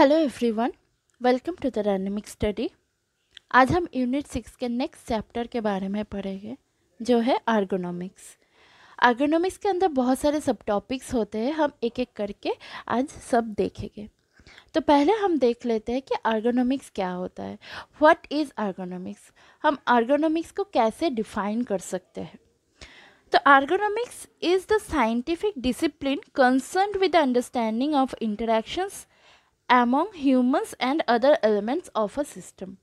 Hello everyone welcome to the dynamic study आज हम unit six के नेक्स्ट चैप्टर के बारे में पढ़ेंगे जो है आर्गोनॉमिक्स आर्गोनॉमिक्स के अंदर बहुत सारे सब टॉपिक्स होते हैं हम एक एक करके आज सब देखेंगे तो पहले हम देख लेते हैं कि आर्गोनॉमिक्स क्या होता है व्हाट इज़ आर्गोनॉमिक्स हम आर्गोनॉमिक्स को कैसे डिफाइन कर सकते हैं तो ergonomics is the scientific discipline concern with the understanding of interactions among humans and other elements of a system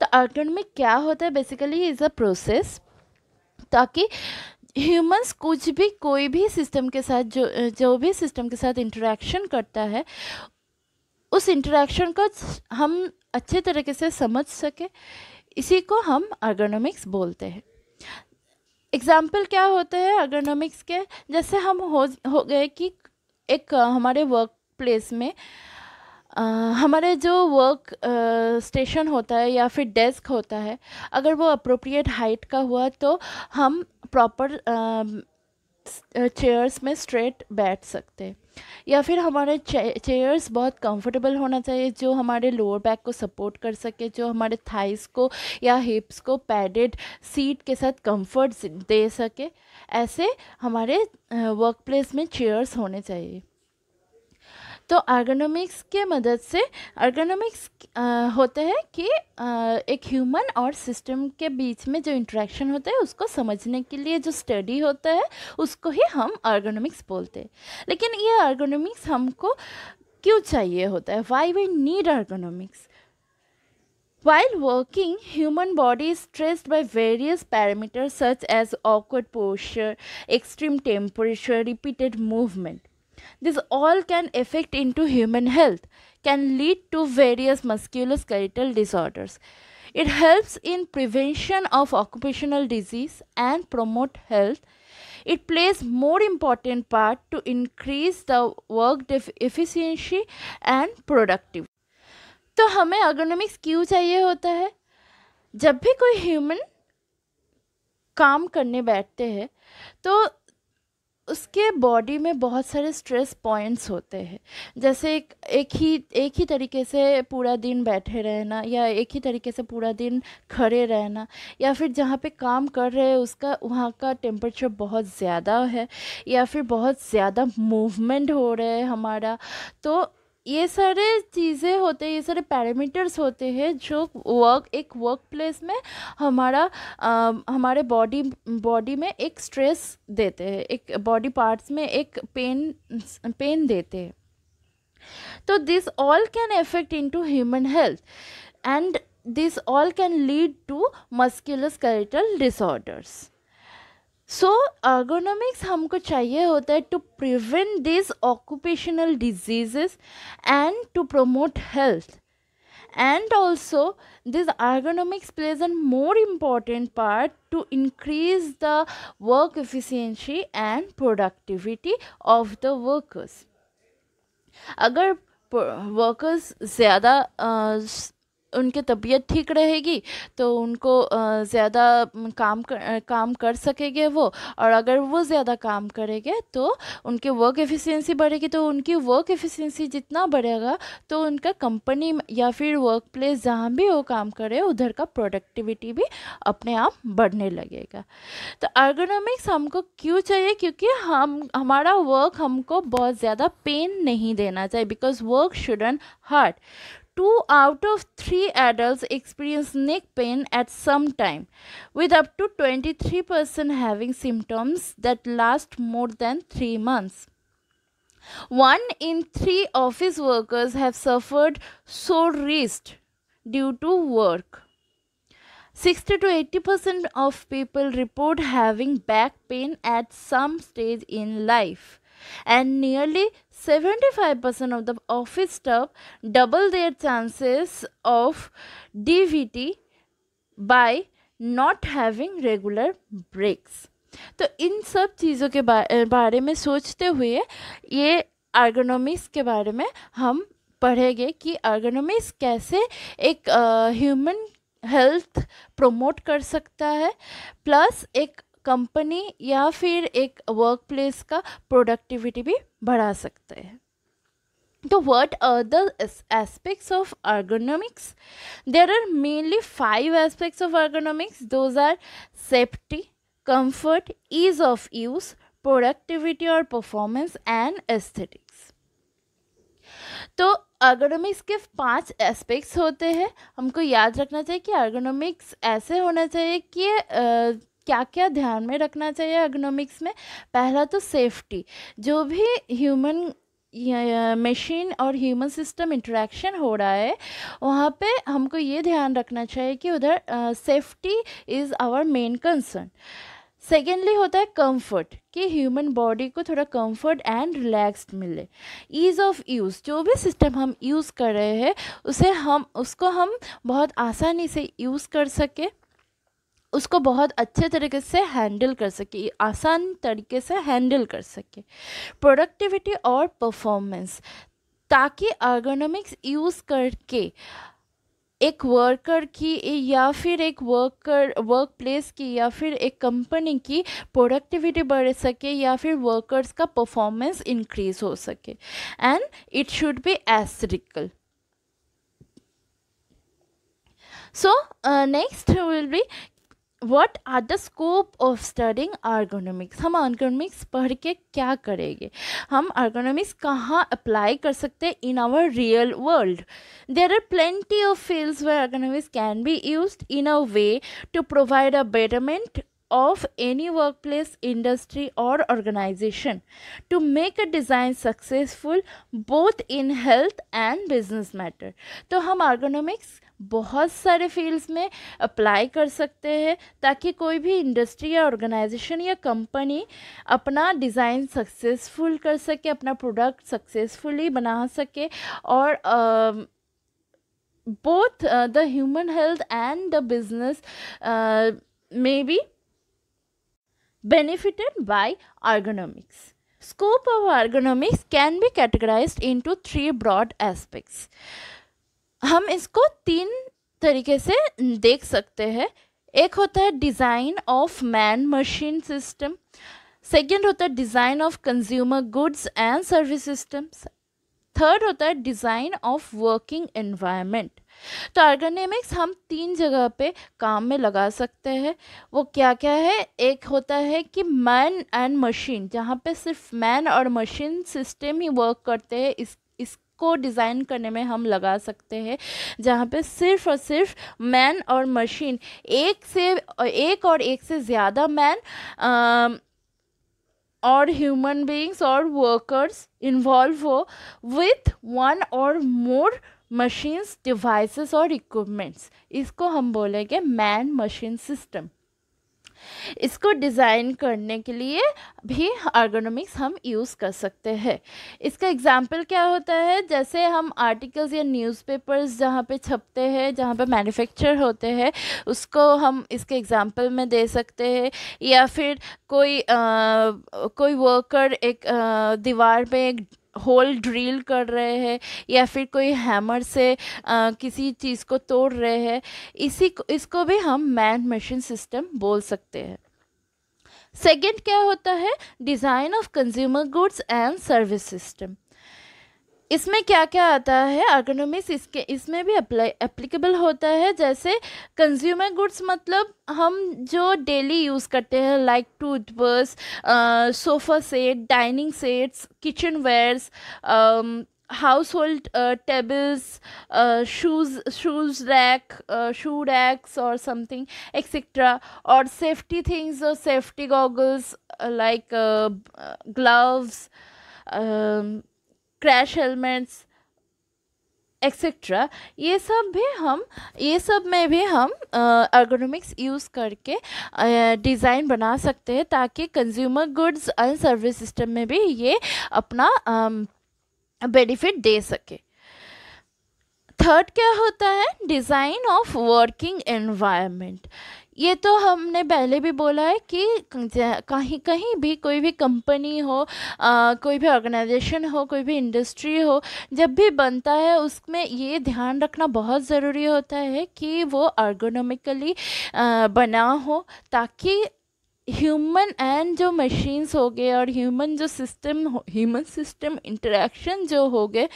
तो अर्गन क्या होता है बेसिकली इज़ अ प्रोसेस ताकि ह्यूमंस कुछ भी कोई भी सिस्टम के साथ जो जो भी सिस्टम के साथ इंटरेक्शन करता है उस इंटरेक्शन को हम अच्छे तरीके से समझ सके इसी को हम अर्गोनॉमिक्स बोलते हैं एग्जाम्पल क्या होते हैं अर्गोनॉमिक्स के जैसे हम हो हो गए कि एक हमारे वर्क प्लेस में हमारे जो वर्क स्टेशन होता है या फिर डेस्क होता है अगर वो अप्रोप्रिएट हाइट का हुआ तो हम प्रॉपर चेयर्स में स्ट्रेट बैठ सकते या फिर हमारे चेयर्स बहुत कंफर्टेबल होना चाहिए जो हमारे लोअर बैक को सपोर्ट कर सके जो हमारे थाइस को या हिप्स को पैडेड सीट के साथ कंफर्ट दे सके ऐसे हमारे वर्क प्लेस में चेयर्स होने चाहिए तो आर्गोनोमिक्स के मदद से आर्गोनोमिक्स होते हैं कि एक ह्यूमन और सिस्टम के बीच में जो इंट्रैक्शन होता है उसको समझने के लिए जो स्टडी होता है उसको ही हम आर्गोनोमिक्स बोलते हैं लेकिन ये आर्गोनोमिक्स हमको क्यों चाहिए होता है why we need ergonomics While working, human body is stressed by various parameters such as awkward posture, extreme temperature, repeated movement. This all can affect into human health, can lead to various musculoskeletal disorders. It helps in prevention of occupational disease and promote health. It plays more important part to increase the work efficiency and productivity. तो हमें ergonomics क्यों चाहिए होता है जब भी कोई human काम करने बैठते हैं तो उसके बॉडी में बहुत सारे स्ट्रेस पॉइंट्स होते हैं जैसे एक, एक ही एक ही तरीके से पूरा दिन बैठे रहना या एक ही तरीके से पूरा दिन खड़े रहना या फिर जहाँ पे काम कर रहे हैं उसका वहाँ का टेम्परेचर बहुत ज़्यादा है या फिर बहुत ज़्यादा मूवमेंट हो रहा है हमारा तो ये सारे चीज़ें होते हैं ये सारे पैरामीटर्स होते हैं जो वर्क एक वर्क प्लेस में हमारा आ, हमारे बॉडी बॉडी में एक स्ट्रेस देते हैं एक बॉडी पार्ट्स में एक पेन पेन देते हैं तो this all can in into human health and this all can lead to muscular disorders so ergonomics हमको चाहिए होता है to prevent this occupational diseases and to promote health and also this ergonomics plays a more important part to increase the work efficiency and productivity of the workers अगर workers ज़्यादा उनकी तबीयत ठीक रहेगी तो उनको ज़्यादा काम कर, काम कर सकेंगे वो और अगर वो ज़्यादा काम करेंगे तो उनकी वर्क एफिशिएंसी बढ़ेगी तो उनकी वर्क एफिशिएंसी जितना बढ़ेगा तो उनका कंपनी या फिर वर्क प्लेस जहाँ भी वो काम करे उधर का प्रोडक्टिविटी भी अपने आप बढ़ने लगेगा तो आर्गोनॉमिक्स हमको क्यों चाहिए क्योंकि हम हमारा वर्क हमको बहुत ज़्यादा पेन नहीं देना चाहिए because work shouldn't hard 2 out of 3 adults experience neck pain at some time, with up to 23% having symptoms that last more than 3 months. One in three office workers have suffered sore wrist due to work. 60 to 80% of people report having back pain at some stage in life, and nearly 75% of the office staff double their chances of DVT by not having regular breaks तो इन सब चीज़ों के बारे में सोचते हुए ये आर्गोनॉमिक्स के बारे में हम पढ़ेंगे कि आर्गोनॉमिक्स कैसे एक ह्यूमन हेल्थ प्रमोट कर सकता है प्लस एक कंपनी या फिर एक वर्कप्लेस का प्रोडक्टिविटी भी बढ़ा सकते हैं तो what are the aspects of ergonomics there are mainly five aspects of ergonomics those are safety comfort ease of use productivity और परफॉर्मेंस एंड एस्थेटिक्स तो आर्गोनॉमिक्स के पांच एस्पेक्ट्स होते हैं हमको याद रखना चाहिए कि आर्गोनॉमिक्स ऐसे होना चाहिए कि क्या क्या ध्यान में रखना चाहिए एग्नोमिक्स में पहला तो सेफ्टी जो भी ह्यूमन मशीन और ह्यूमन सिस्टम इंटरेक्शन हो रहा है वहाँ पे हमको ये ध्यान रखना चाहिए कि उधर safety is our main concern secondly होता है कंफर्ट कि ह्यूमन बॉडी को थोड़ा कंफर्ट एंड रिलैक्स्ड मिले ईज़ ऑफ यूज़ जो भी सिस्टम हम यूज़ कर रहे हैं उसे हम उसको हम बहुत आसानी से यूज़ कर सकें उसको बहुत अच्छे तरीके से हैंडल कर सके आसान तरीके से हैंडल कर सके प्रोडक्टिविटी और परफॉर्मेंस ताकि आर्गोनॉमिक्स यूज़ करके एक वर्कर की या फिर एक वर्कर वर्क प्लेस की या फिर एक कंपनी की प्रोडक्टिविटी बढ़ सके या फिर वर्कर्स का परफॉर्मेंस इंक्रीज हो सके and it should be aesthetical so next will be what are the scope of studying ergonomics हम आर्गोनॉमिक्स पढ़ के क्या करेंगे हम आर्गोनॉमिक्स कहाँ अप्लाई कर सकते हैं in our real world there are plenty of fields where ergonomics can be use in a way to provide a betterment of any workplace, industry, or organization to make a design successful both in health and business matter. तो हम ergonomics बहुत सारे fields में apply कर सकते हैं ताकि कोई भी इंडस्ट्री या ऑर्गेनाइजेशन या कंपनी अपना डिज़ाइन सक्सेसफुल कर सके अपना प्रोडक्ट सक्सेसफुली बना सके और both the human health and the business may be benefited by ergonomics scope of ergonomics can be categorised into three broad aspects हम इसको तीन तरीके से देख सकते हैं एक होता है design of man machine system second होता है design of consumer goods and service systems third होता है डिज़ाइन ऑफ वर्किंग एनवायरनमेंट तो आर्गनेमिक्स हम तीन जगह पे काम में लगा सकते हैं वो क्या क्या है एक होता है कि मैन एंड मशीन जहाँ पे सिर्फ मैन और मशीन सिस्टम ही वर्क करते हैं इस को डिज़ाइन करने में हम लगा सकते हैं जहाँ पे सिर्फ और सिर्फ मैन और मशीन एक से एक और एक से ज़्यादा मैन और ह्यूमन बींग्स और वर्कर्स इन्वॉल्व हो with one or more machines devices और इक्विपमेंट्स इसको हम बोलेंगे मैन मशीन सिस्टम इसको डिज़ाइन करने के लिए भी आर्गोनॉमिक्स हम यूज़ कर सकते हैं इसका एग्जाम्पल क्या होता है जैसे हम आर्टिकल्स या न्यूज़पेपर्स जहाँ पे छपते हैं जहाँ पे मैन्युफैक्चर होते हैं उसको हम इसके एग्जाम्पल में दे सकते हैं या फिर कोई आ, कोई वर्कर एक आ, दीवार पे एक होल ड्रिल कर रहे हैं या फिर कोई हैमर से आ, किसी चीज़ को तोड़ रहे हैं इसी इसको भी हम मैन मशीन सिस्टम बोल सकते हैं सेकेंड क्या होता है design of consumer goods and service system इसमें क्या क्या आता है अर्गोनॉमिक्स इसके इसमें भी अप्लाई एप्लीकेबल होता है जैसे कंज्यूमर गुड्स मतलब हम जो डेली यूज़ करते हैं like toothbrush sofa set dining sets kitchenwares household tables shoes shoes rack shoe racks और समथिंग एक्सेट्रा और सेफ्टी थिंग्स और safety goggles like gloves crash helmets etcetera ये सब भी हम ये सब में भी हम अर्गोनॉमिक्स यूज़ करके डिज़ाइन बना सकते हैं ताकि consumer goods and service system में भी ये अपना बेनिफिट दे सके थर्ड क्या होता है डिज़ाइन ऑफ वर्किंग एनवायरनमेंट ये तो हमने पहले भी बोला है कि कहीं कहीं भी कोई भी कंपनी हो आ, कोई भी ऑर्गेनाइजेशन हो कोई भी इंडस्ट्री हो जब भी बनता है उसमें ये ध्यान रखना बहुत ज़रूरी होता है कि वो आर्गोनोमिकली बना हो ताकि ह्यूमन एंड जो मशीन्स हो गए और ह्यूमन जो सिस्टम ह्यूमन सिस्टम इंटरेक्शन जो हो गए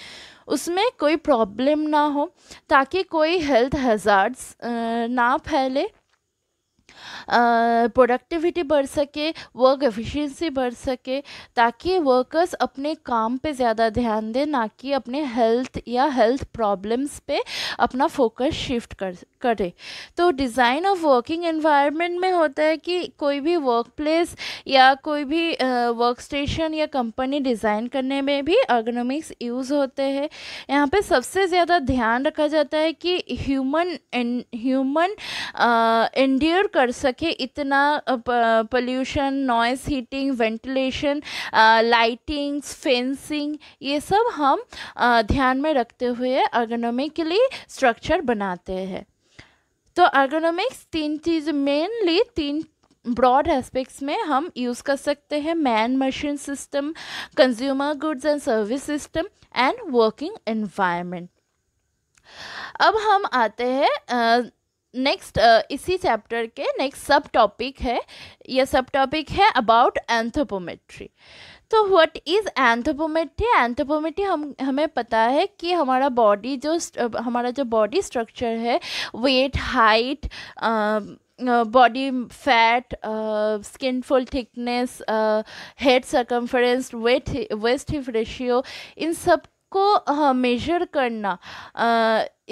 उसमें कोई प्रॉब्लम ना हो ताकि कोई हेल्थ हजार्ड्स ना फैले प्रोडक्टिविटी बढ़ सके वर्क एफिशिएंसी बढ़ सके ताकि वर्कर्स अपने काम पे ज़्यादा ध्यान दें ना कि अपने हेल्थ या हेल्थ प्रॉब्लम्स पे अपना फोकस शिफ्ट कर करे तो डिज़ाइन ऑफ वर्किंग एनवायरनमेंट में होता है कि कोई भी वर्क प्लेस या कोई भी वर्क स्टेशन या कंपनी डिज़ाइन करने में भी अर्गोनॉमिक्स यूज़ होते हैं यहाँ पे सबसे ज़्यादा ध्यान रखा जाता है कि ह्यूमन ह्यूमन एंड्योर कर सके इतना pollution noise heating ventilation lightings fencing ये सब हम uh, ध्यान में रखते हुए अर्गोनॉमिकली स्ट्रक्चर बनाते हैं तो अर्गोनॉमिक्स तीन चीज़ मेनली तीन ब्रॉड एस्पेक्ट्स में हम यूज़ कर सकते हैं man machine system consumer goods and service system and working environment अब हम आते हैं नेक्स्ट uh, इसी चैप्टर के नेक्स्ट सब टॉपिक है यह सब टॉपिक है अबाउट एंथोपोमेट्री तो व्हाट इज़ एंथोपोमेट्री एंथोपोमेट्री हम हमें पता है कि हमारा बॉडी जो uh, हमारा जो बॉडी स्ट्रक्चर है weight height body fat skinfold thickness head circumference weight waist hip ratio इन सब को मेजर करना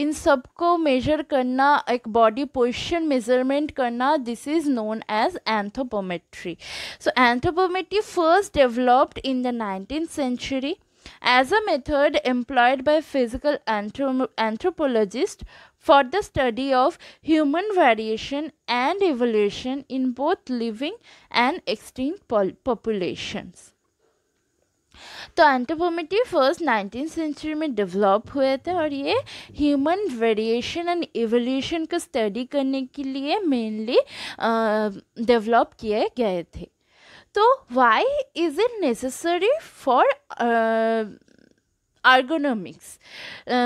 इन सब को मेजर करना एक बॉडी पोजिशन मेजरमेंट करना this is known as anthropometry so anthropometry first developed in the nineteen century as a method employed by physical anthropologists for the study of human variation and evolution in both living and extinct populations. तो anthropometry first nineteen century में develop हुए थे और ये human variation and evolution को study करने के लिए मेनली डेवलप किए गए थे तो why is it necessary for ergonomics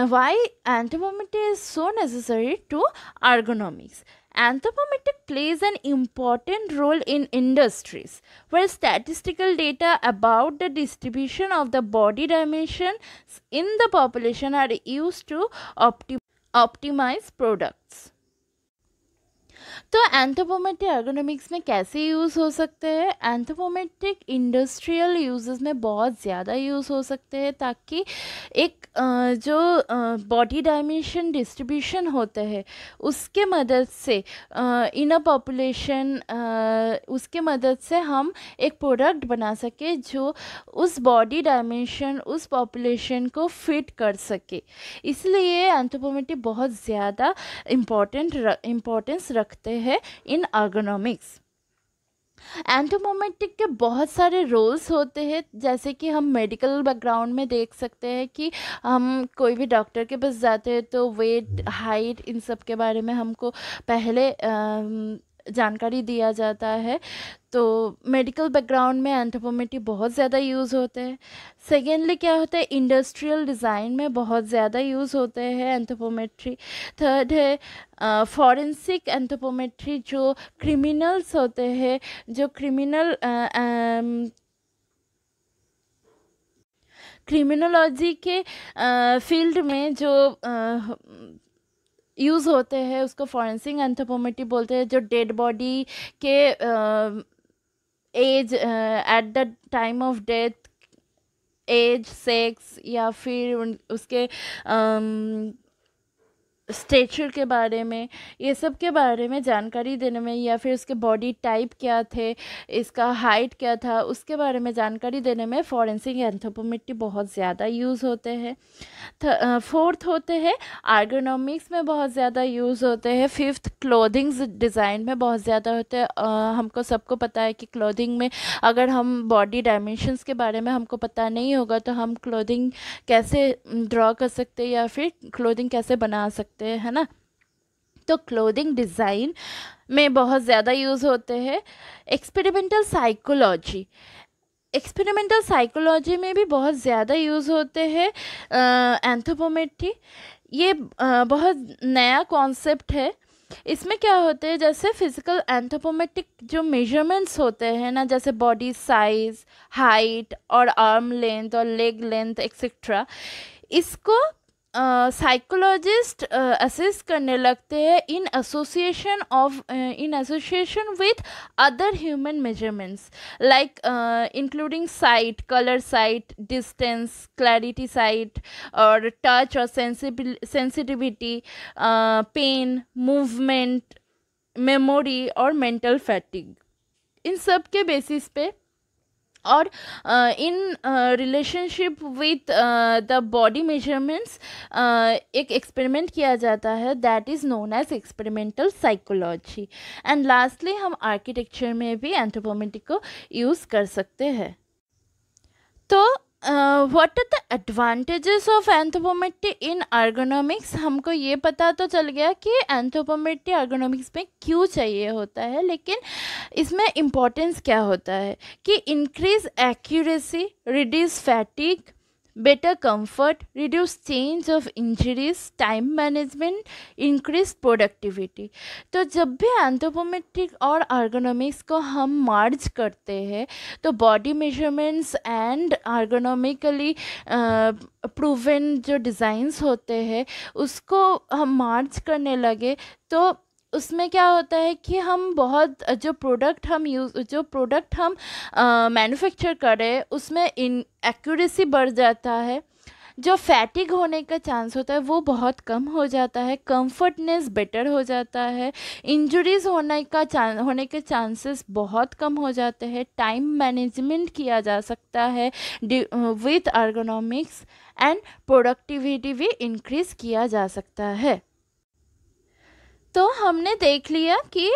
why why is so necessary to ergonomics anthropometric plays an important role in industries, where statistical data about the distribution of the body dimensions in the population are used to opti optimize products. तो एंथोपोमेट्रिक ergonomics में कैसे use हो सकते हैं एंथोपोमेट्रिक industrial uses में बहुत ज़्यादा use हो सकते हैं ताकि एक जो बॉडी डायमेंशन डिस्ट्रीब्यूशन होते हैं उसके मदद से इन पॉपुलेशन उसके मदद से हम एक प्रोडक्ट बना सके जो उस बॉडी डायमेंशन उस पॉपुलेशन को फिट कर सके इसलिए एंथोपोमेट्रिक बहुत ज़्यादा इम्पोर्टेंट इम्पोर्टेंस रखते हैं हैं इन आर्गोनॉमिक्स एंटोमोमेटिक के बहुत सारे रोल्स होते हैं जैसे कि हम मेडिकल बैकग्राउंड में देख सकते हैं कि हम कोई भी डॉक्टर के पास जाते हैं तो वेट हाइट इन सब के बारे में हमको पहले आ, जानकारी दिया जाता है तो मेडिकल बैकग्राउंड में एंथ्रोपोमेट्री बहुत ज़्यादा यूज़ होते हैं सेकेंडली क्या होता है इंडस्ट्रियल डिज़ाइन में बहुत ज़्यादा यूज़ होते हैं एंथ्रोपोमेट्री थर्ड है फॉरेंसिक एंथ्रोपोमेट्री जो क्रिमिनल्स होते हैं जो क्रिमिनल क्रिमिनोलॉजी के फील्ड में जो यूज़ होते हैं उसको फॉरेंसिक एंथोपोमेटी बोलते हैं जो डेड बॉडी के age at the time of death age sex या फिर उसके स्टेचर के बारे में ये सब के बारे में जानकारी देने में या फिर उसके बॉडी टाइप क्या थे इसका हाइट क्या था उसके बारे में जानकारी देने में फॉरेंसिक एंथ्रोपोमेट्री बहुत ज़्यादा यूज़ होते हैं फोर्थ होते हैं आर्गोनॉमिक्स में बहुत ज़्यादा यूज़ होते हैं फिफ्थ क्लोदिंग्स डिज़ाइन में बहुत ज़्यादा होते हैं हमको सबको पता है कि क्लोदिंग में अगर हम बॉडी डायमेंशंस के बारे में हमको पता नहीं होगा तो हम क्लोदिंग कैसे ड्रॉ कर सकते या फिर क्लोदिंग कैसे बना सकते होते हैं है ना तो क्लोथिंग डिज़ाइन में बहुत ज़्यादा यूज़ होते हैं एक्सपेरिमेंटल साइकोलॉजी एक्सपेरिमेंटल साइकोलॉजी में भी बहुत ज़्यादा यूज़ होते हैं एंथोपोमेट्री ये आ, बहुत नया कॉन्सेप्ट है इसमें क्या होते हैं जैसे फिजिकल एंथोपोमेटिक जो मेजरमेंट्स होते हैं ना जैसे बॉडी साइज़ हाइट और आर्म लेंथ और लेग लेंथ एक्सेट्रा इसको साइकोलॉजिस्ट असिस्ट करने लगते हैं in association of in association with other human measurements like including sight colour sight distance clarity sight और टच और सेंसिटिविटी पेन मूवमेंट मेमोरी और mental fatigue इन सब के बेसिस पे और in relationship with the body measurements एक experiment किया जाता है that is known as experimental psychology and lastly हम आर्किटेक्चर में भी एंथ्रोपोमेटिक को यूज़ कर सकते हैं तो Uh, what are the advantages of anthropometry in ergonomics हमको ये पता तो चल गया कि anthropometry ergonomics में क्यों चाहिए होता है लेकिन इसमें importance क्या होता है कि increase accuracy, reduce fatigue, better comfort reduce chance of injuries time management increase productivity तो जब भी एंथ्रोपोमेट्रिक और आर्गोनॉमिक्स को हम मार्ज करते हैं तो body measurements and ergonomically proven जो डिज़ाइंस होते हैं उसको हम मार्ज करने लगे तो उसमें क्या होता है कि हम बहुत जो प्रोडक्ट हम यूज़ जो प्रोडक्ट हम मैन्युफैक्चर करें उसमें इन एक्यूरेसी बढ़ जाता है जो फैटिक होने का चांस होता है वो बहुत कम हो जाता है कंफर्टनेस बेटर हो जाता है इंजरीज होने का चांस होने के चांसेस बहुत कम हो जाते हैं टाइम मैनेजमेंट किया जा सकता है विथ आर्गोनॉमिक्स एंड प्रोडक्टिविटी भी इंक्रीज़ किया जा सकता है तो हमने देख लिया कि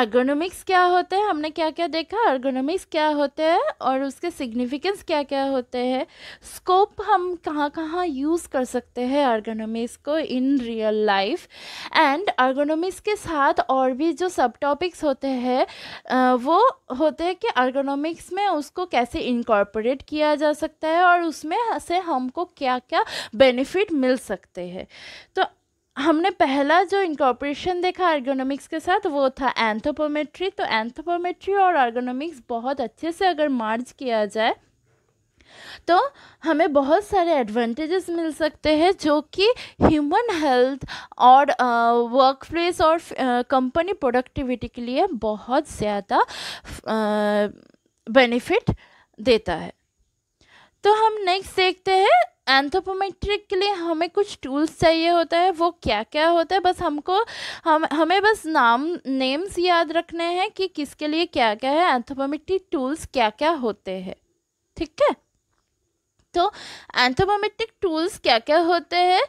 अर्गोनोमिक्स क्या होते हैं हमने क्या क्या देखा अर्गोनोमिक्स क्या होते हैं और उसके सिग्निफिकेंस क्या क्या होते हैं स्कोप हम कहाँ कहाँ यूज़ कर सकते हैं अर्गोनोमिक्स को in real life and ergonomics के साथ और भी जो सब टॉपिक्स होते हैं वो होते हैं कि अर्गोनोमिक्स में उसको कैसे इनकॉर्पोरेट किया जा सकता है और उसमें से हमको क्या क्या बेनिफिट मिल सकते हैं तो हमने पहला जो इंकॉपरेशन देखा आर्गोनॉमिक्स के साथ वो था एंथोपोमेट्री तो एंथोपोमेट्री और आर्गोनॉमिक्स बहुत अच्छे से अगर मार्ज किया जाए तो हमें बहुत सारे एडवांटेजेस मिल सकते हैं जो कि ह्यूमन हेल्थ और वर्क प्लेस और कंपनी प्रोडक्टिविटी के लिए बहुत ज़्यादा बेनिफिट देता है तो हम नेक्स्ट देखते हैं एंथोपोमेट्रिक के लिए हमें कुछ टूल्स चाहिए होता है वो क्या क्या होता है बस हमको हम हमें बस नाम नेम्स याद रखने हैं कि किसके लिए क्या क्या है एंथोपोमेट्रिक टूल्स क्या क्या होते हैं ठीक है तो एंथोपोमेट्रिक टूल्स क्या क्या होते हैं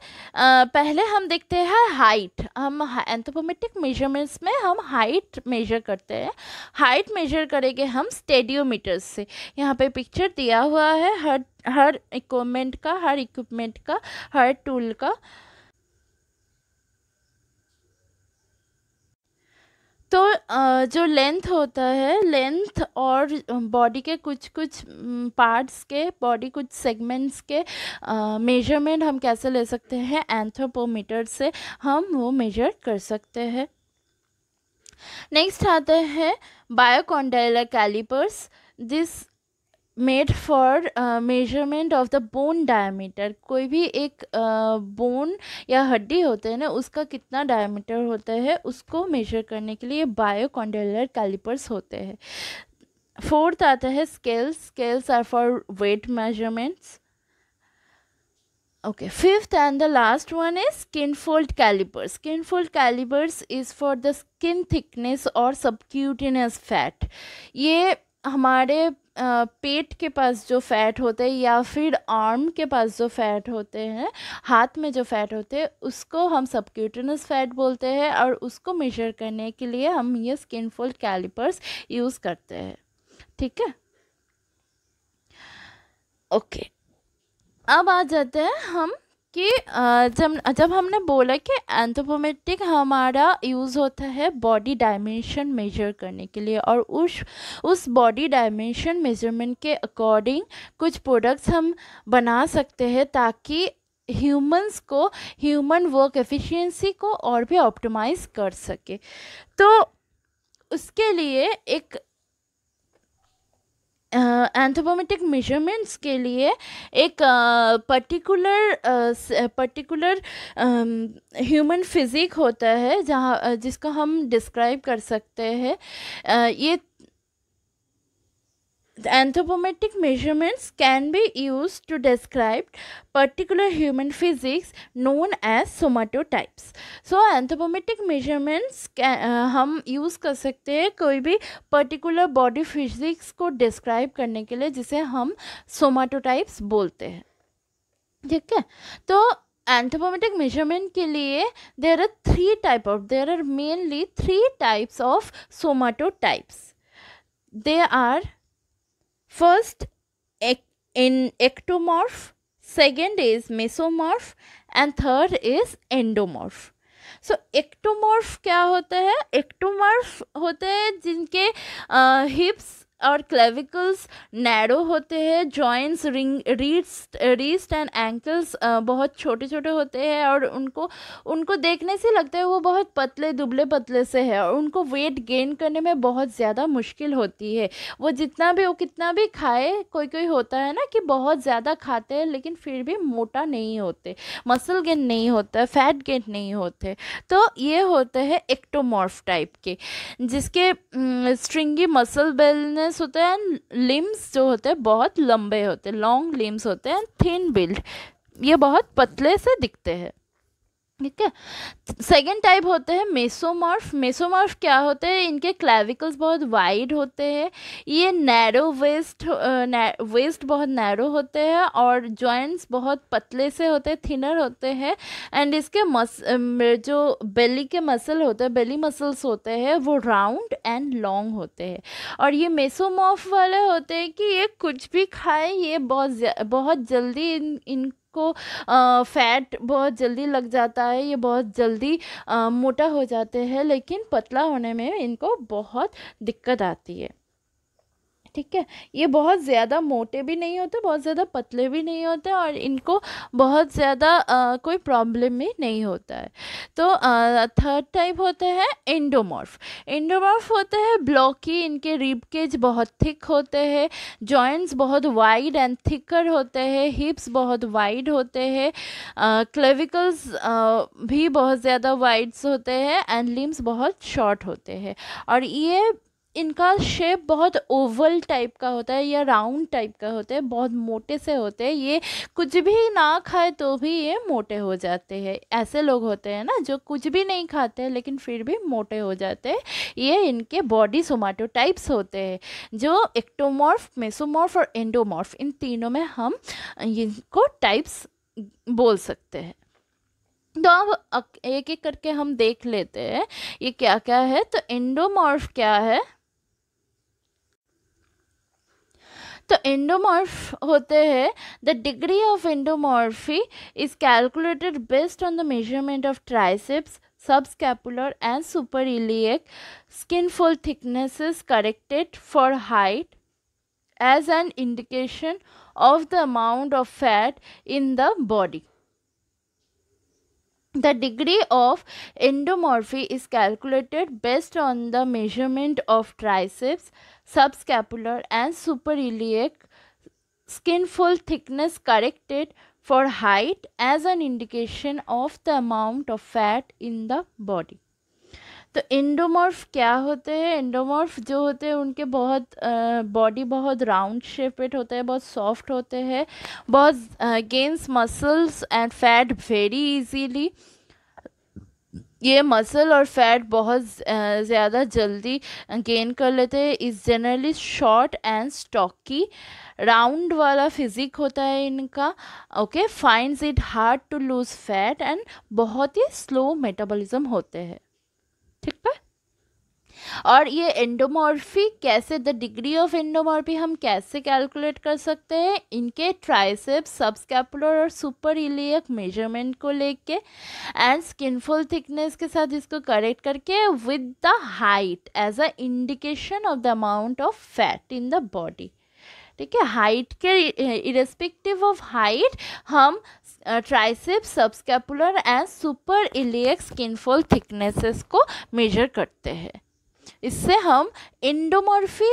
पहले हम देखते हैं हाइट हम एंथोपोमेट्रिक मेजरमेंट्स में हम हाइट मेजर करते हैं हाइट मेजर करेंगे हम स्टेडियोमीटर्स से यहाँ पे पिक्चर दिया हुआ है हर हर इक्वमेंट का हर इक्विपमेंट का हर टूल का तो जो लेंथ होता है लेंथ और बॉडी के कुछ कुछ पार्ट्स के बॉडी कुछ सेगमेंट्स के मेजरमेंट हम कैसे ले सकते हैं एंथ्रोपोमीटर से हम वो मेजर कर सकते हैं नेक्स्ट आते हैं bicondylar calipers this made for measurement of the bone diameter कोई भी एक बोन uh, या हड्डी होते हैं ना उसका कितना डायमीटर होता है उसको मेजर करने के लिए बायोकॉन्डलर कैलिपर्स होते हैं फोर्थ आता है scales scales are for weight measurements okay fifth and the last one is skinfold calipers skinfold calipers is for the skin thickness और सबक्यूटिनस फैट ये हमारे पेट के पास जो फैट होते हैं या फिर आर्म के पास जो फैट होते हैं हाथ में जो फैट होते हैं उसको हम सबक्यूटनस फैट बोलते हैं और उसको मेजर करने के लिए हम ये स्किन फोल्ड कैलिपर्स यूज़ करते हैं ठीक है ओके अब आ जाते हैं हम कि जब जब हमने बोला कि एंथ्रोपोमेट्रिक हमारा यूज़ होता है बॉडी डायमेंशन मेजर करने के लिए और उस उस बॉडी डायमेंशन मेजरमेंट के अकॉर्डिंग कुछ प्रोडक्ट्स हम बना सकते हैं ताकि ह्यूमंस को ह्यूमन वर्क एफिशिएंसी को और भी ऑप्टिमाइज कर सके तो उसके लिए एक एंथोपोमेटिक मेजरमेंट्स के लिए एक पर्टिकुलर पर्टिकुलर ह्यूमन फिज़िक होता है जहाँ जिसको हम डिस्क्राइब कर सकते हैं ये The anthropometric measurements can be used to describe particular human physics known as somatotypes. So anthropometric measurements can, uh, हम use कर सकते हैं कोई भी particular body physics को describe करने के लिए जिसे हम somatotypes बोलते हैं ठीक है तो एंथोपोमेटिक मेजरमेंट के लिए there are three type of there are mainly three types of somatotypes they are First in ectomorph, second is mesomorph and third is endomorph. So so, ectomorph क्या होते हैं एक्टोमॉर्फ होते हैं जिनके हिप्स और क्लेविकल्स नैरो होते हैं जॉइंट्स रिंग रीस्ट रीस्ट एंड एंकल्स बहुत छोटे छोटे होते हैं और उनको उनको देखने से लगता है वो बहुत पतले दुबले पतले से है और उनको वेट गेन करने में बहुत ज़्यादा मुश्किल होती है वो जितना भी वो कितना भी खाए कोई कोई होता है ना कि बहुत ज़्यादा खाते हैं लेकिन फिर भी मोटा नहीं होते मसल गेन नहीं होता फैट गेन नहीं होते तो ये होते हैं एक्टोमॉर्फ टाइप के जिसके स्ट्रिंगी मसल बेलने लिम्स होते हैं लिम्स जो होते हैं बहुत लंबे होते हैं लॉन्ग लिम्स होते हैं थिन बिल्ड ये बहुत पतले से दिखते हैं ठीक है सेकेंड टाइप होते हैं मेसोमॉर्फ मेसोमॉर्फ क्या होते हैं इनके क्लेविकल्स बहुत वाइड होते हैं ये नैरो वेस्ट वेस्ट बहुत नैरो होते हैं और जॉइंट्स बहुत पतले से होते हैं थिनर होते हैं एंड इसके मस जो बेली के मसल होते हैं बेली मसल्स होते हैं वो राउंड एंड लॉन्ग होते हैं और ये मेसोमॉर्फ वाले होते हैं कि ये कुछ भी खाएँ ये बहुत बहुत जल्दी इन इन को फैट बहुत जल्दी लग जाता है ये बहुत जल्दी मोटा हो जाते हैं लेकिन पतला होने में इनको बहुत दिक्कत आती है ठीक है ये बहुत ज़्यादा मोटे भी नहीं होते बहुत ज़्यादा पतले भी नहीं होते और इनको बहुत ज़्यादा कोई प्रॉब्लम भी नहीं होता है तो थर्ड टाइप होता है इंडोमॉर्फ इंडोमॉर्फ होते हैं ब्लॉकी इनके रिब केज बहुत थिक होते हैं जॉइंट्स बहुत वाइड एंड थिकर होते हैं हिप्स बहुत वाइड होते हैं क्लेविकल्स भी बहुत ज़्यादा वाइड्स होते हैं एंड लिम्स बहुत शॉर्ट होते हैं और ये इनका शेप बहुत ओवल टाइप का होता है या राउंड टाइप का होता है बहुत मोटे से होते हैं ये कुछ भी ना खाए तो भी ये मोटे हो जाते हैं ऐसे लोग होते हैं ना जो कुछ भी नहीं खाते हैं लेकिन फिर भी मोटे हो जाते हैं ये इनके बॉडी सोमाटो टाइप्स होते हैं जो एक्टोमॉर्फ मेसोमॉर्फ और एंडोमॉर्फ इन तीनों में हम इनको टाइप्स बोल सकते हैं तो अब एक एक करके हम देख लेते हैं ये क्या तो क्या है तो एंडोमॉर्फ क्या है तो एंडोमॉर्फ होते हैं the degree of endomorphy is calculated based on the measurement of triceps subscapular and superiliac skinfold thickness is corrected for height as an indication of the amount of fat in the body the degree of endomorphy is calculated based on the measurement of triceps subscapular and superiliac skinful thickness corrected for height as an indication of the amount of fat in the body तो endomorph क्या होते हैं endomorph जो होते हैं उनके बहुत body बहुत राउंड शेपेड होते हैं बहुत सॉफ्ट होते हैं बहुत gains muscles and fat very easily ये मसल और फैट बहुत ज़्यादा जल्दी गेन कर लेते हैं is generally short and stocky round वाला फिजिक होता है इनका okay finds it hard to lose fat and बहुत ही स्लो मेटाबॉलिज्म होते हैं ठीक है और ये एंडोमॉर्फी कैसे द डिग्री ऑफ एंडोमॉर्फी हम कैसे कैलकुलेट कर सकते हैं इनके ट्राइसेप सबस्कैपुलर और सुपर इलियक मेजरमेंट को लेके एंड स्किनफुल थिकनेस के साथ इसको करेक्ट करके with the height as a indication of the amount of fat in the body ठीक है हाइट के इरेस्पेक्टिव ऑफ हाइट हम tricep subscapular and superiliac skinfold thicknesses को मेजर करते हैं इससे हम एंडोमॉर्फी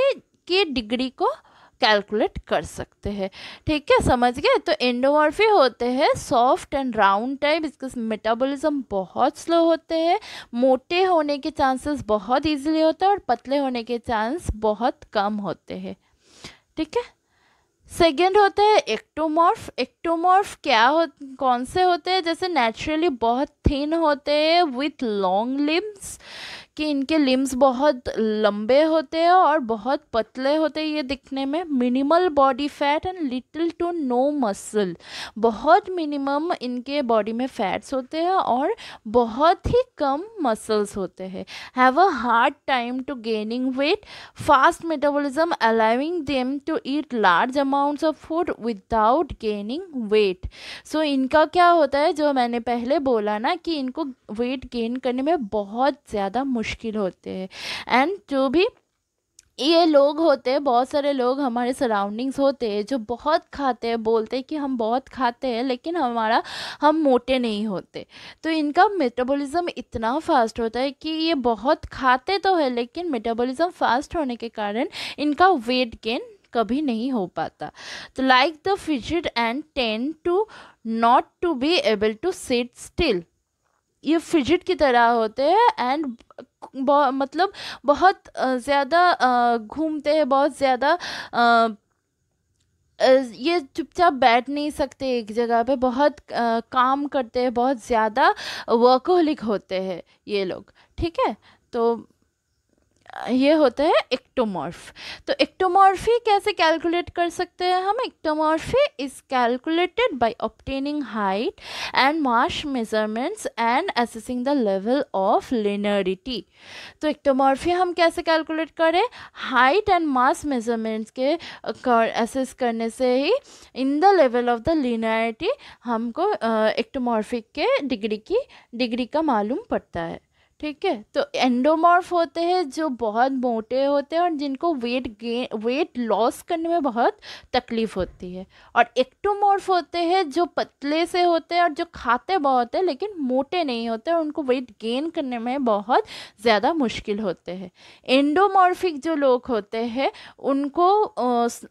की डिग्री को कैलकुलेट कर सकते हैं ठीक है समझ गए तो एंडोमॉर्फी होते हैं सॉफ्ट एंड राउंड टाइप इसके मेटाबॉलिज्म बहुत स्लो होते हैं मोटे होने के चांसेस बहुत इजीली होते हैं और पतले होने के चांस बहुत कम होते हैं ठीक है सेकेंड होता है एक्टोमॉर्फ एक्टोमॉर्फ क्या हो कौन से होते हैं जैसे नेचुरली बहुत थिन होते हैं विथ लॉन्ग लिम्स कि इनके लिम्स बहुत लंबे होते हैं और बहुत पतले होते हैं ये दिखने में minimal body fat and little to no muscle बहुत मिनिमम इनके बॉडी में फैट्स होते हैं और बहुत ही कम मसल्स होते हैं have a hard time to gaining weight fast metabolism allowing them to eat large amounts of food without gaining weight so इनका क्या होता है जो मैंने पहले बोला ना कि इनको वेट गेन करने में बहुत ज़्यादा मुश्किल मुश्किल होते हैं एंड जो भी ये लोग होते हैं बहुत सारे लोग हमारे सराउंडिंग्स होते हैं जो बहुत खाते हैं बोलते हैं कि हम बहुत खाते हैं लेकिन हमारा हम मोटे नहीं होते तो इनका मेटाबॉलिज्म इतना फास्ट होता है कि ये बहुत खाते तो है लेकिन मेटाबॉलिज्म फास्ट होने के कारण इनका वेट गेन कभी नहीं हो पाता तो like the fidget and tend to not to be able to sit still ये फिजिट की तरह होते हैं एंड मतलब बहुत ज़्यादा घूमते हैं बहुत ज़्यादा ये चुपचाप बैठ नहीं सकते एक जगह पे बहुत आ, काम करते हैं बहुत ज़्यादा वर्कोहलिक होते हैं ये लोग ठीक है तो ये होता है एक्टोमॉर्फ तो एक्टोमॉर्फी कैसे कैलकुलेट कर सकते हैं हम ectomorphy is calculated by obtaining height and mass measurements and assessing the level of linearity तो एक्टोमॉर्फी हम कैसे कैलकुलेट करें हाइट एंड मास मेजरमेंट्स के एसेस करने से ही in the level of the linearity हमको एक्टोमॉर्फिक के डिग्री की डिग्री का मालूम पड़ता है ठीक है तो एंडोमॉर्फ होते हैं जो बहुत मोटे होते हैं और जिनको वेट गेन वेट लॉस करने में बहुत तकलीफ होती है और एक्टोमॉर्फ होते हैं जो पतले से होते हैं और जो खाते बहुत हैं लेकिन मोटे नहीं होते और उनको वेट गेन करने में बहुत ज़्यादा मुश्किल होते हैं एंडोमॉर्फिक जो लोग होते हैं उनको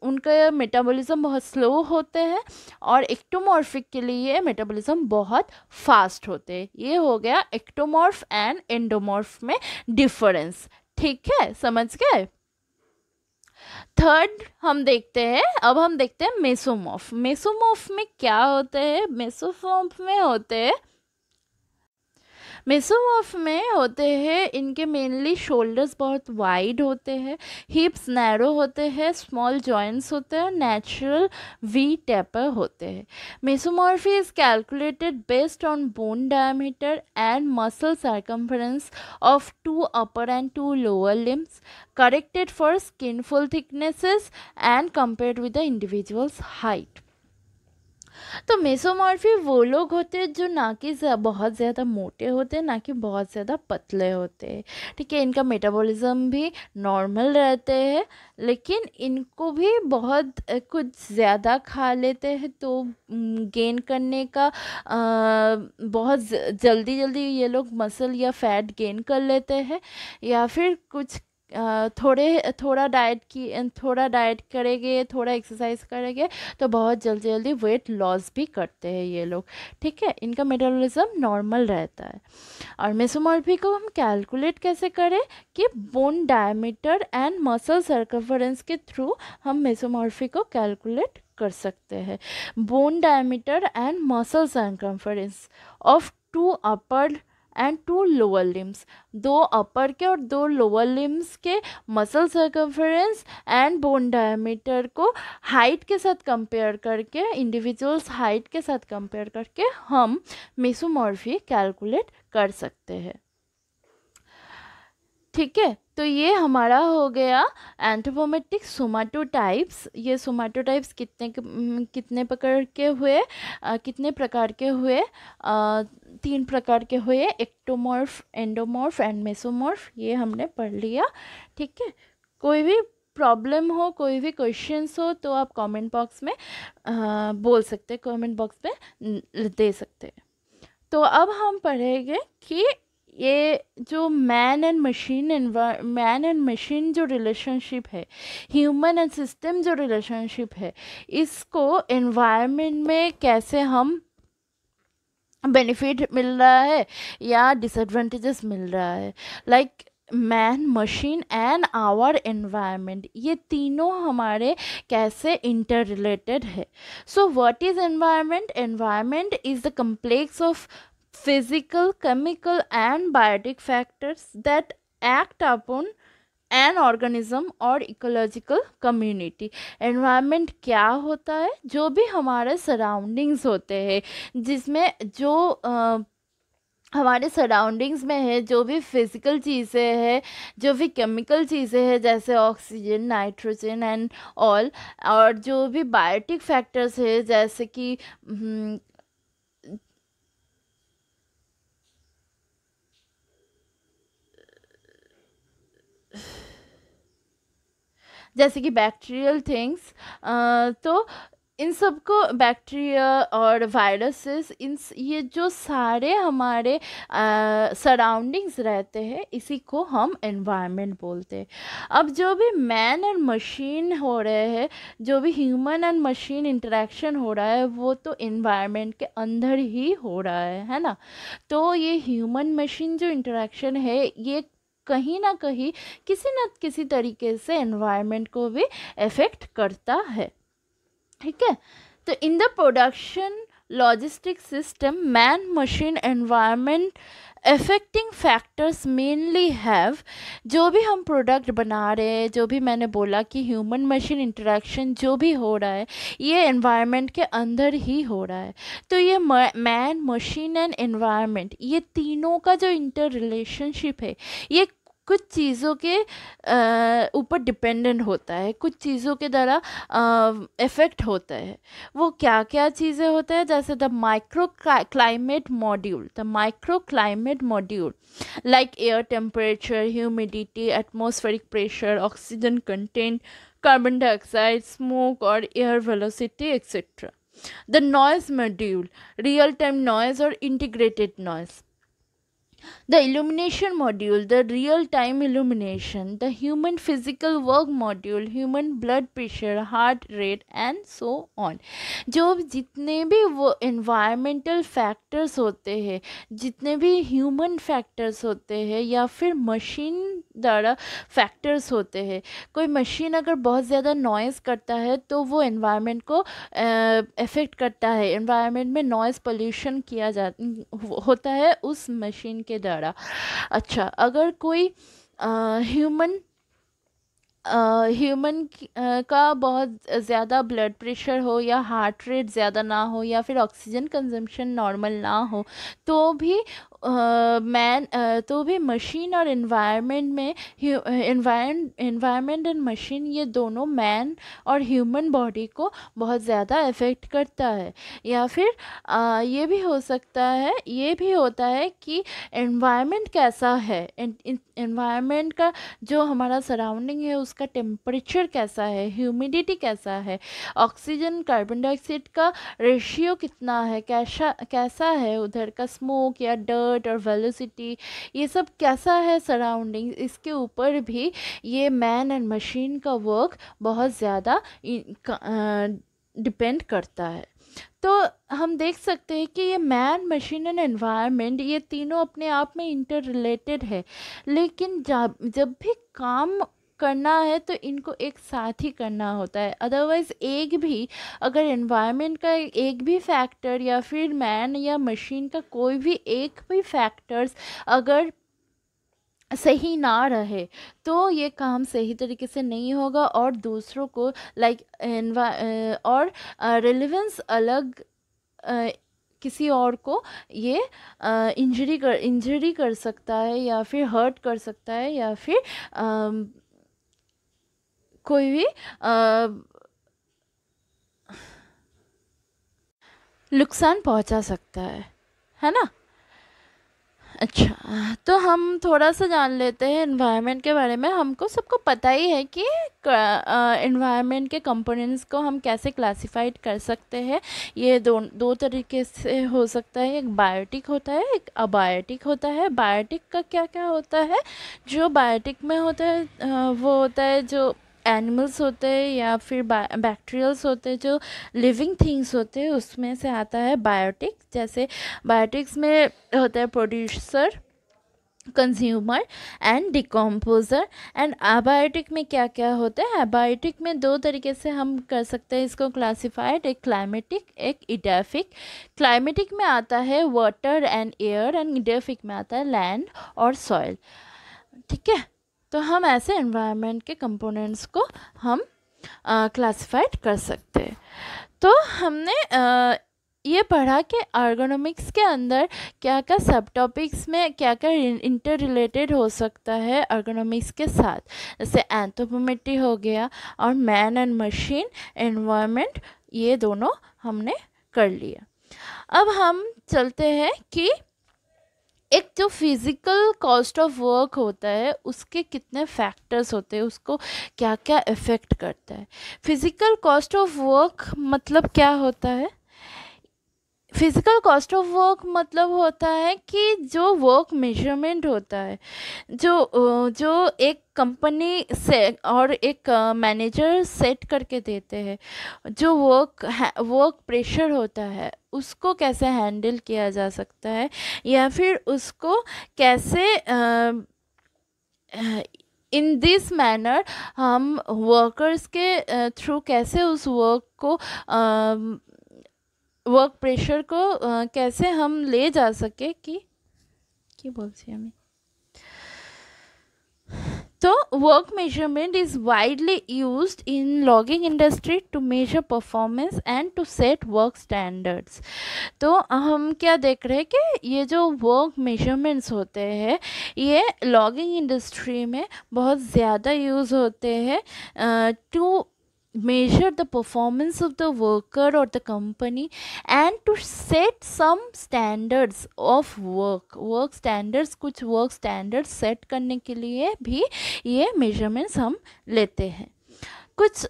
उनका मेटाबोलिज़म बहुत स्लो होते हैं और एक्टोमॉर्फिक के लिए मेटाबोलिज़म बहुत फास्ट होते हैं ये हो गया एक्टोमॉर्फ एंड एंडोमॉर्फ में डिफरेंस ठीक है समझ गए थर्ड हम देखते हैं अब हम देखते हैं मेसोमॉफ मेसोमॉफ में क्या होते हैं मेसोमॉफ में होते हैं मिसू में होते हैं इनके मेनली शोल्डर्स बहुत वाइड होते हैं हिप्स नैरो होते हैं स्मॉल जॉइंट्स होते हैं नेचुरल वी टेपर होते हैं mesomorphy is calculated based on bone diameter and muscle circumference of two upper and two lower limbs corrected for skinfold thicknesses and compared with the individual's height तो mesomorphy वो लोग होते हैं जो ना कि बहुत ज़्यादा मोटे होते हैं ना कि बहुत ज़्यादा पतले होते हैं ठीक है इनका मेटाबॉलिज्म भी नॉर्मल रहते हैं लेकिन इनको भी बहुत कुछ ज़्यादा खा लेते हैं तो गेन करने का आ, बहुत जल्दी जल्दी ये लोग मसल या फैट गेन कर लेते हैं या फिर कुछ थोड़े थोड़ा डाइट की थोड़ा डाइट करेंगे थोड़ा एक्सरसाइज करेंगे तो बहुत जल्दी जल्दी वेट लॉस भी करते हैं ये लोग ठीक है इनका मेटाबॉलिज्म नॉर्मल रहता है और मेसोमॉर्फी को हम कैलकुलेट कैसे करें कि bone diameter and muscle circumference के थ्रू हम मेसोमॉर्फी को कैलकुलेट कर सकते हैं bone diameter and muscle circumference of two upper and two lower limbs दो अपर के और दो लोअर लिम्स के muscle circumference and bone diameter को हाइट के साथ कंपेयर करके इंडिविजुअल्स हाइट के साथ कंपेयर करके हम मिसोमॉर्फी कैलकुलेट कर सकते हैं ठीक है तो ये हमारा हो गया सोमाटो टाइप्स ये टाइप्स कितने हम्म, कितने प्रकार के हुए आ, कितने प्रकार के हुए आ, तीन प्रकार के हुए एक्टोमॉर्फ एंडोमॉर्फ एंड मेसोमॉर्फ ये हमने पढ़ लिया ठीक है कोई भी प्रॉब्लम हो कोई भी क्वेश्चंस हो तो आप कमेंट बॉक्स में आ, बोल सकते कमेंट बॉक्स में दे सकते तो अब हम पढ़ेंगे कि ये जो man and machine man and machine जो रिलेशनशिप है ह्यूमन एंड सिस्टम जो रिलेशनशिप है इसको एनवायरनमेंट में कैसे हम बेनिफिट मिल रहा है या डिसएडवांटेजेस मिल रहा है like like, man machine and our environment ये तीनों हमारे कैसे इंटर रिलेटेड है so what is environment environment is the complex of physical, chemical and biotic factors that act upon an organism और इकोलॉजिकल कम्युनिटी एनवायरनमेंट क्या होता है जो भी हमारे सराउंडिंग्स होते हैं जिसमें जो आ, हमारे सराउंडिंग्स में है जो भी फिज़िकल चीज़ें हैं जो भी केमिकल चीज़ें हैं जैसे ऑक्सीजन नाइट्रोजन एंड ऑल और जो भी बायोटिक फैक्टर्स है जैसे कि हम्म, जैसे कि बैक्टीरियल थिंग्स तो इन सबको बैक्टीरिया और वायरसेस इन ये जो सारे हमारे सराउंडिंग्स रहते हैं इसी को हम एनवायरनमेंट बोलते हैं अब जो भी मैन एंड मशीन हो रहे हैं जो भी ह्यूमन एंड मशीन इंटरेक्शन हो रहा है वो तो एनवायरनमेंट के अंदर ही हो रहा है है ना तो ये ह्यूमन मशीन जो इंटरेक्शन है ये कहीं ना कहीं किसी न किसी तरीके से एनवायरनमेंट को भी इफेक्ट करता है ठीक है तो in the production logistic system man machine environment affecting factors mainly have जो भी हम प्रोडक्ट बना रहे हैं जो भी मैंने बोला कि ह्यूमन मशीन इंटरेक्शन जो भी हो रहा है ये इन्वायरमेंट के अंदर ही हो रहा है तो ये मैन मशीन एंड इन्वायरमेंट ये तीनों का जो इंटर रिलेशनशिप है ये कुछ चीज़ों के ऊपर डिपेंडेंट होता है कुछ चीज़ों के द्वारा इफ़ेक्ट होता है वो क्या क्या चीज़ें होता है जैसे the microclimate module the microclimate module like air temperature humidity atmospheric pressure oxygen content carbon dioxide smoke और air velocity etcetera the noise module real time noise और integrated noise the illumination module the real time illumination the human physical work module human blood pressure heart rate and so on जो जितने भी वो environmental factors होते हैं जितने भी human factors होते हैं या फिर मशीन द्वारा फैक्टर्स होते हैं कोई मशीन अगर बहुत ज़्यादा नॉइज़ करता है तो वो इन्वायरमेंट को इफ़ेक्ट करता है इन्वायरमेंट में नॉइज़ पोल्यूशन किया जा होता है उस मशीन के के द्वारा अच्छा अगर कोई ह्यूमन ह्यूमन का बहुत ज़्यादा ब्लड प्रेशर हो या हार्ट रेट ज़्यादा ना हो या फिर ऑक्सीजन कंजम्पशन नॉर्मल ना हो तो भी मैन तो भी मशीन और इन्वायरमेंट में इन्वायरमेंट एंड मशीन ये दोनों मैन और ह्यूमन बॉडी को बहुत ज़्यादा इफ़ेक्ट करता है या फिर ये भी हो सकता है ये भी होता है कि इन्वायरमेंट कैसा है इन्वायरमेंट का जो हमारा सराउंडिंग है उसका टेम्परेचर कैसा है ह्यूमिडिटी कैसा है ऑक्सीजन कार्बन डाइऑक्साइड का रेशियो कितना है कैसा कैसा है उधर का स्मोक या डर डिस्टर्ट और वेलोसिटी ये सब कैसा है सराउंडिंग इसके ऊपर भी ये मैन एंड मशीन का वर्क बहुत ज़्यादा डिपेंड करता है तो हम देख सकते हैं कि ये मैन मशीन एंड एनवायरनमेंट ये तीनों अपने आप में इंटर रिलेटेड है लेकिन जब जब भी काम करना है तो इनको एक साथ ही करना होता है अदरवाइज़ एक भी अगर इन्वायरमेंट का एक भी फैक्टर या फिर मैन या मशीन का कोई भी एक भी फैक्टर्स अगर सही ना रहे तो ये काम सही तरीके से नहीं होगा और दूसरों को लाइक like, और रिलेवेंस अलग किसी और को ये इंजरी कर इंजरी कर सकता है या फिर हर्ट कर सकता है या फिर आ, कोई भी नुकसान पहुंचा सकता है है ना अच्छा तो हम थोड़ा सा जान लेते हैं इन्वायरमेंट के बारे में हमको सबको पता ही है कि इन्वायरमेंट के कंपोनेंट्स को हम कैसे क्लासिफाइड कर सकते हैं ये दो दो तरीके से हो सकता है एक बायोटिक होता है एक अबायोटिक होता है बायोटिक का क्या क्या होता है जो बायोटिक में होता है वो होता है जो एनिमल्स होते हैं या फिर बैक्टीरियल्स होते हैं जो लिविंग थिंग्स होते हैं उसमें से आता है बायोटिक जैसे बायोटिक्स में होता है producer consumer and decomposer and abiotic में क्या क्या होता है एबायोटिक में दो तरीके से हम कर सकते हैं इसको क्लासिफाइड एक क्लाइमेटिक एक इडेफिक क्लाइमेटिक में आता है water and air and edaphic में आता है लैंड और सॉयल ठीक है तो हम ऐसे एनवायरनमेंट के कंपोनेंट्स को हम क्लासिफाइड कर सकते हैं तो हमने आ, ये पढ़ा कि आर्गोनॉमिक्स के अंदर क्या क्या सब टॉपिक्स में क्या क्या इंटर रिलेटेड हो सकता है आर्गोनॉमिक्स के साथ जैसे एंथोपोमेट्री हो गया और मैन एंड मशीन एनवायरनमेंट ये दोनों हमने कर लिया अब हम चलते हैं कि एक जो फिज़िकल कॉस्ट ऑफ वर्क होता है उसके कितने फैक्टर्स होते हैं उसको क्या क्या इफ़ेक्ट करता है फिज़िकल कॉस्ट ऑफ वर्क मतलब क्या होता है फिज़िकल कॉस्ट ऑफ वर्क मतलब होता है कि जो वर्क मेजरमेंट होता है जो जो एक कंपनी से और एक मैनेजर सेट करके देते हैं जो वर्क वर्क प्रेशर होता है उसको कैसे हैंडल किया जा सकता है या फिर उसको कैसे इन दिस मैनर हम वर्कर्स के थ्रू कैसे उस वर्क को वर्क प्रेशर को कैसे हम ले जा सके कि बोलती बोल हमें तो work measurement is widely use in logging industry to measure performance and to set work standards तो हम क्या देख रहे हैं कि ये जो वर्क मेजरमेंट्स होते हैं ये लॉगिंग इंडस्ट्री में बहुत ज़्यादा यूज़ होते हैं to measure the performance of the worker or the company and to set some standards of work work standards kuch work standards set karne ke liye bhi ye measurements hum lete hain कुछ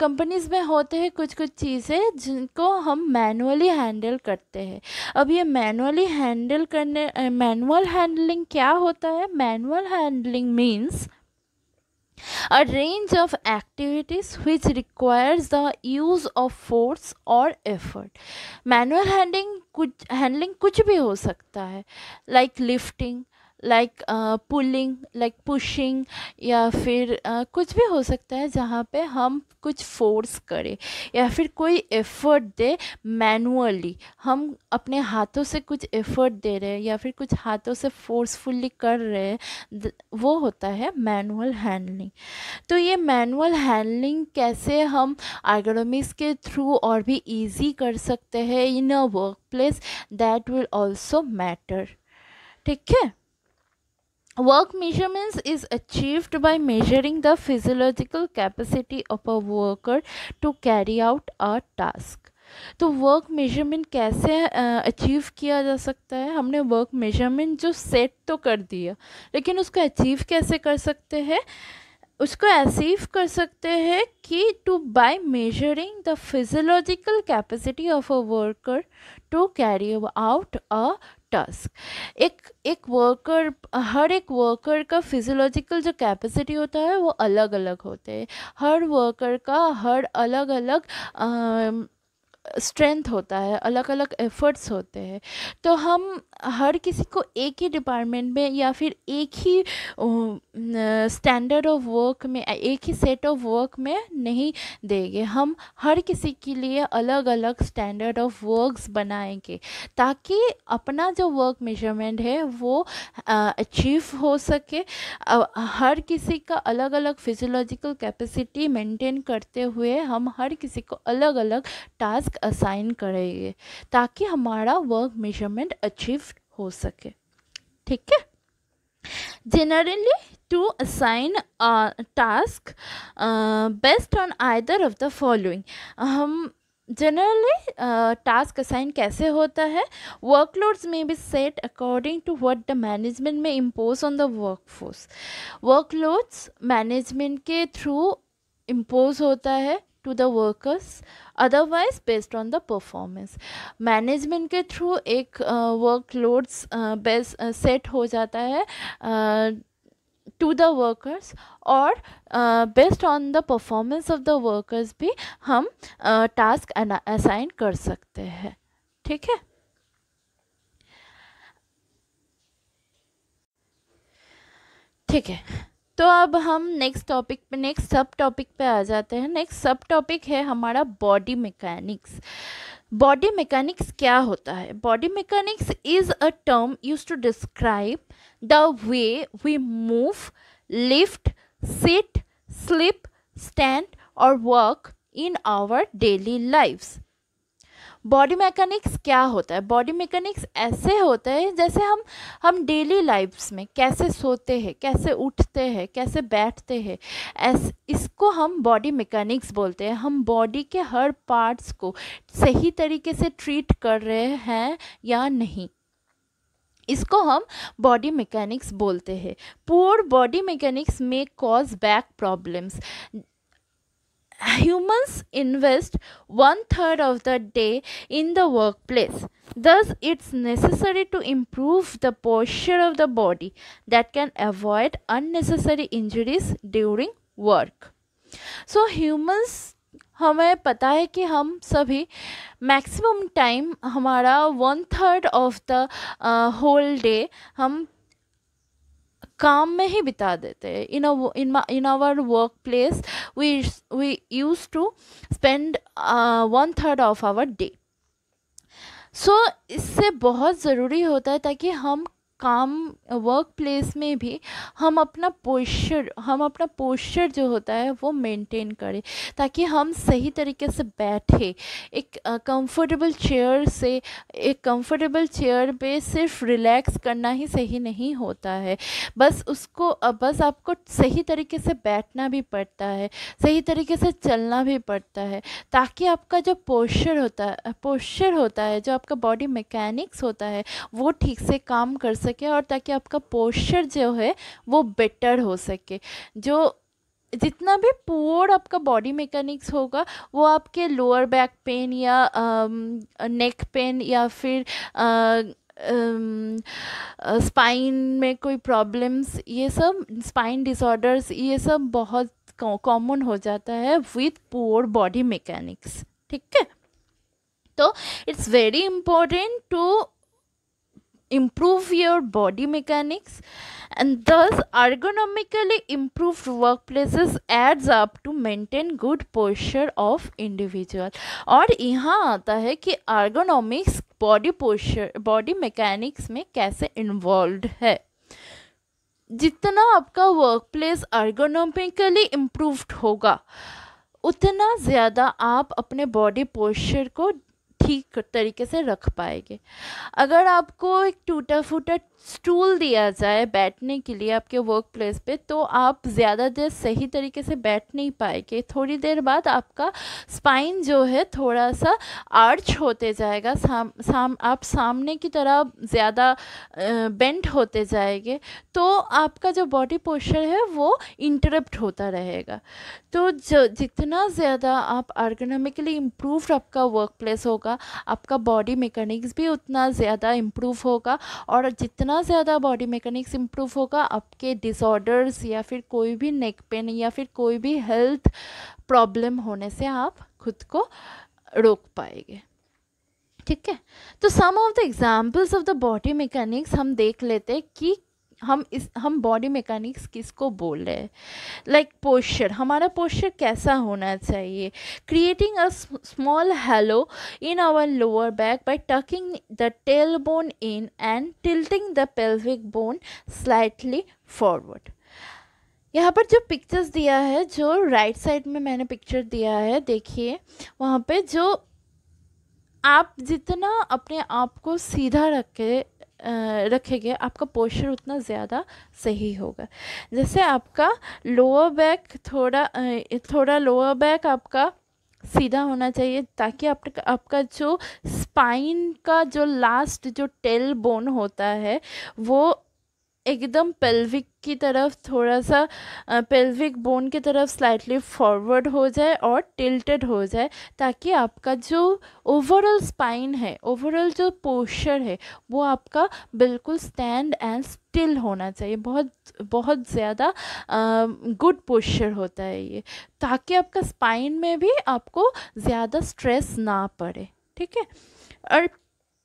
companies uh, में होते हैं कुछ कुछ चीज़ें जिनको हम manually handle करते हैं अब ये मैनुअली हैंडल करने मैनुअल uh, हैंडलिंग क्या होता है manual handling means a range of activities which requires the use of force or effort manual handling कुछ handling कुछ भी हो सकता है like lifting like pulling like pushing या फिर uh, कुछ भी हो सकता है जहाँ पे हम कुछ फोर्स करें या फिर कोई एफर्ट दे मैनुअली हम अपने हाथों से कुछ एफर्ट दे रहे हैं या फिर कुछ हाथों से फोर्सफुली कर रहे हैं वो होता है मैनुअल हैंडलिंग तो ये मैनुअल हैंडलिंग कैसे हम आर्गोनोमिक्स के थ्रू और भी इजी कर सकते हैं in a work place that will also matter ठीक है Work measurements is achieved by measuring the physiological capacity of a worker to carry out a task. तो वर्क मेजरमेंट कैसे अचीव किया जा सकता है हमने वर्क मेजरमेंट जो सेट तो कर दिया लेकिन उसको अचीव कैसे कर सकते हैं उसको अचीव कर सकते हैं कि to by measuring the physiological capacity of a worker to carry out a task एक एक वर्कर हर एक वर्कर का फिजियोलॉजिकल जो कैपेसिटी होता है वो अलग अलग होते हैं हर वर्कर का हर अलग अलग स्ट्रेंथ होता है अलग अलग एफर्ट्स होते हैं तो हम हर किसी को एक ही डिपार्टमेंट में या फिर एक ही स्टैंडर्ड ऑफ वर्क में एक ही सेट ऑफ वर्क में नहीं देंगे हम हर किसी के लिए अलग अलग स्टैंडर्ड ऑफ वर्क्स बनाएंगे ताकि अपना जो वर्क मेजरमेंट है वो अचीव हो सके हर किसी का अलग अलग फिजियोलॉजिकल कैपेसिटी मेंटेन करते हुए हम हर किसी को अलग अलग टास्क असाइन करेंगे ताकि हमारा वर्क मेजरमेंट अचीव हो सके ठीक है generally to assign task based on either of the following हम जनरली टास्क असाइन कैसे होता है वर्कलोड्स में be set according to what the management में impose on the workforce workloads management के थ्रू इम्पोज होता है to the workers otherwise based on the performance management के थ्रू एक वर्क लोड्स बेस सेट हो जाता है टू द वर्कर्स और based on the performance of the workers भी हम टास्क uh, असाइन कर सकते हैं ठीक है ठीक है तो अब हम नेक्स्ट टॉपिक पे नेक्स्ट सब टॉपिक पे आ जाते हैं नेक्स्ट सब टॉपिक है हमारा बॉडी मैकेनिक्स बॉडी मैकेनिक्स क्या होता है body mechanics is a term use to describe the way we move lift sit slip stand और work in our daily lifes body mechanics क्या होता है बॉडी मैकेनिक्स ऐसे होते हैं जैसे हम हम डेली लाइफ्स में कैसे सोते हैं कैसे उठते हैं कैसे बैठते हैं ऐस इसको हम बॉडी मैकेनिक्स बोलते हैं हम बॉडी के हर पार्ट्स को सही तरीके से ट्रीट कर रहे हैं या नहीं इसको हम बॉडी मैकेनिक्स बोलते हैं पुअर बॉडी मैकेनिक्स में cause back problems humans invest one third of the day in the workplace. Thus, it's necessary to improve the posture of the body that can avoid unnecessary injuries during work. So, humans हमें पता है कि हम सभी maximum time हमारा one third of the whole day हम काम में ही बिता देते हैं in in in our work place we we use to spend one third of our day so इससे बहुत ज़रूरी होता है ताकि हम काम वर्क प्लेस में भी हम अपना पोस्चर हम अपना पोस्चर जो होता है वो मेंटेन करें ताकि हम सही तरीके से बैठे एक कंफर्टेबल चेयर से एक कंफर्टेबल चेयर पे सिर्फ रिलैक्स करना ही सही नहीं होता है बस उसको बस आपको सही तरीके से बैठना भी पड़ता है सही तरीके से चलना भी पड़ता है ताकि आपका जो पोस्चर होता है पोस्चर होता है जो आपका बॉडी मैकेनिक्स होता है वो ठीक से काम कर सके सके और ताकि आपका पोस्चर जो है वो बेटर हो सके जो जितना भी पुअर आपका बॉडी मैकेनिक्स होगा वो आपके लोअर बैक पेन या नेक पेन या फिर आ, स्पाइन में कोई प्रॉब्लम्स ये सब स्पाइन डिसऑर्डर्स ये सब बहुत कॉमन हो जाता है विथ पुअर बॉडी मैकेनिक्स ठीक है तो it's very important to improve your body mechanics and thus ergonomically improved workplaces adds up to maintain good posture of individual और यहाँ आता है कि ergonomics body posture body mechanics में कैसे involved है जितना आपका workplace ergonomically improved होगा उतना ज़्यादा आप अपने बॉडी पोस्चर को ठीक तरीके से रख पाएंगे अगर आपको एक टूटा फूटा स्टूल दिया जाए बैठने के लिए आपके वर्क प्लेस पर तो आप ज़्यादा देर सही तरीके से बैठ नहीं पाएंगे थोड़ी देर बाद आपका स्पाइन जो है थोड़ा सा आर्च होते जाएगा साम साम आप सामने की तरह ज़्यादा बेंट होते जाएंगे तो आपका जो बॉडी पोस्चर है वो इंटरप्ट होता रहेगा तो जो जितना ज़्यादा आप आर्गोनॉमिकली इम्प्रूव आपका वर्क प्लेस होगा आपका बॉडी मेकनिक्स भी उतना ज़्यादा इम्प्रूव होगा और जितना जितना ज़्यादा बॉडी मैकेनिक्स इम्प्रूव होगा आपके डिसऑर्डर्स या फिर कोई भी नेक पेन या फिर कोई भी हेल्थ प्रॉब्लम होने से आप खुद को रोक पाएंगे ठीक है तो some of the examples of the body mechanics हम देख लेते हैं कि हम इस हम बॉडी मैकेनिक्स किसको बोल रहे हैं लाइक पोस्चर हमारा पोस्चर कैसा होना चाहिए creating a small hollow in our lower back by tucking the tail bone in and tilting the pelvic bone slightly forward यहाँ पर जो पिक्चर्स दिया है जो राइट साइड में मैंने पिक्चर दिया है देखिए वहाँ पे जो आप जितना अपने आप को सीधा रख के रखेंगे आपका पोस्चर उतना ज़्यादा सही होगा जैसे आपका लोअर बैक थोड़ा थोड़ा लोअर बैक आपका सीधा होना चाहिए ताकि आप, आपका जो स्पाइन का जो लास्ट जो टेल बोन होता है वो एकदम पेल्विक की तरफ थोड़ा सा पेल्विक बोन की तरफ स्लाइटली फॉरवर्ड हो जाए और टिल्टेड हो जाए ताकि आपका जो ओवरऑल स्पाइन है ओवरऑल जो पोस्चर है वो आपका बिल्कुल स्टैंड एंड स्टिल होना चाहिए बहुत बहुत ज़्यादा गुड पोस्चर होता है ये ताकि आपका स्पाइन में भी आपको ज़्यादा स्ट्रेस ना पड़े ठीक है और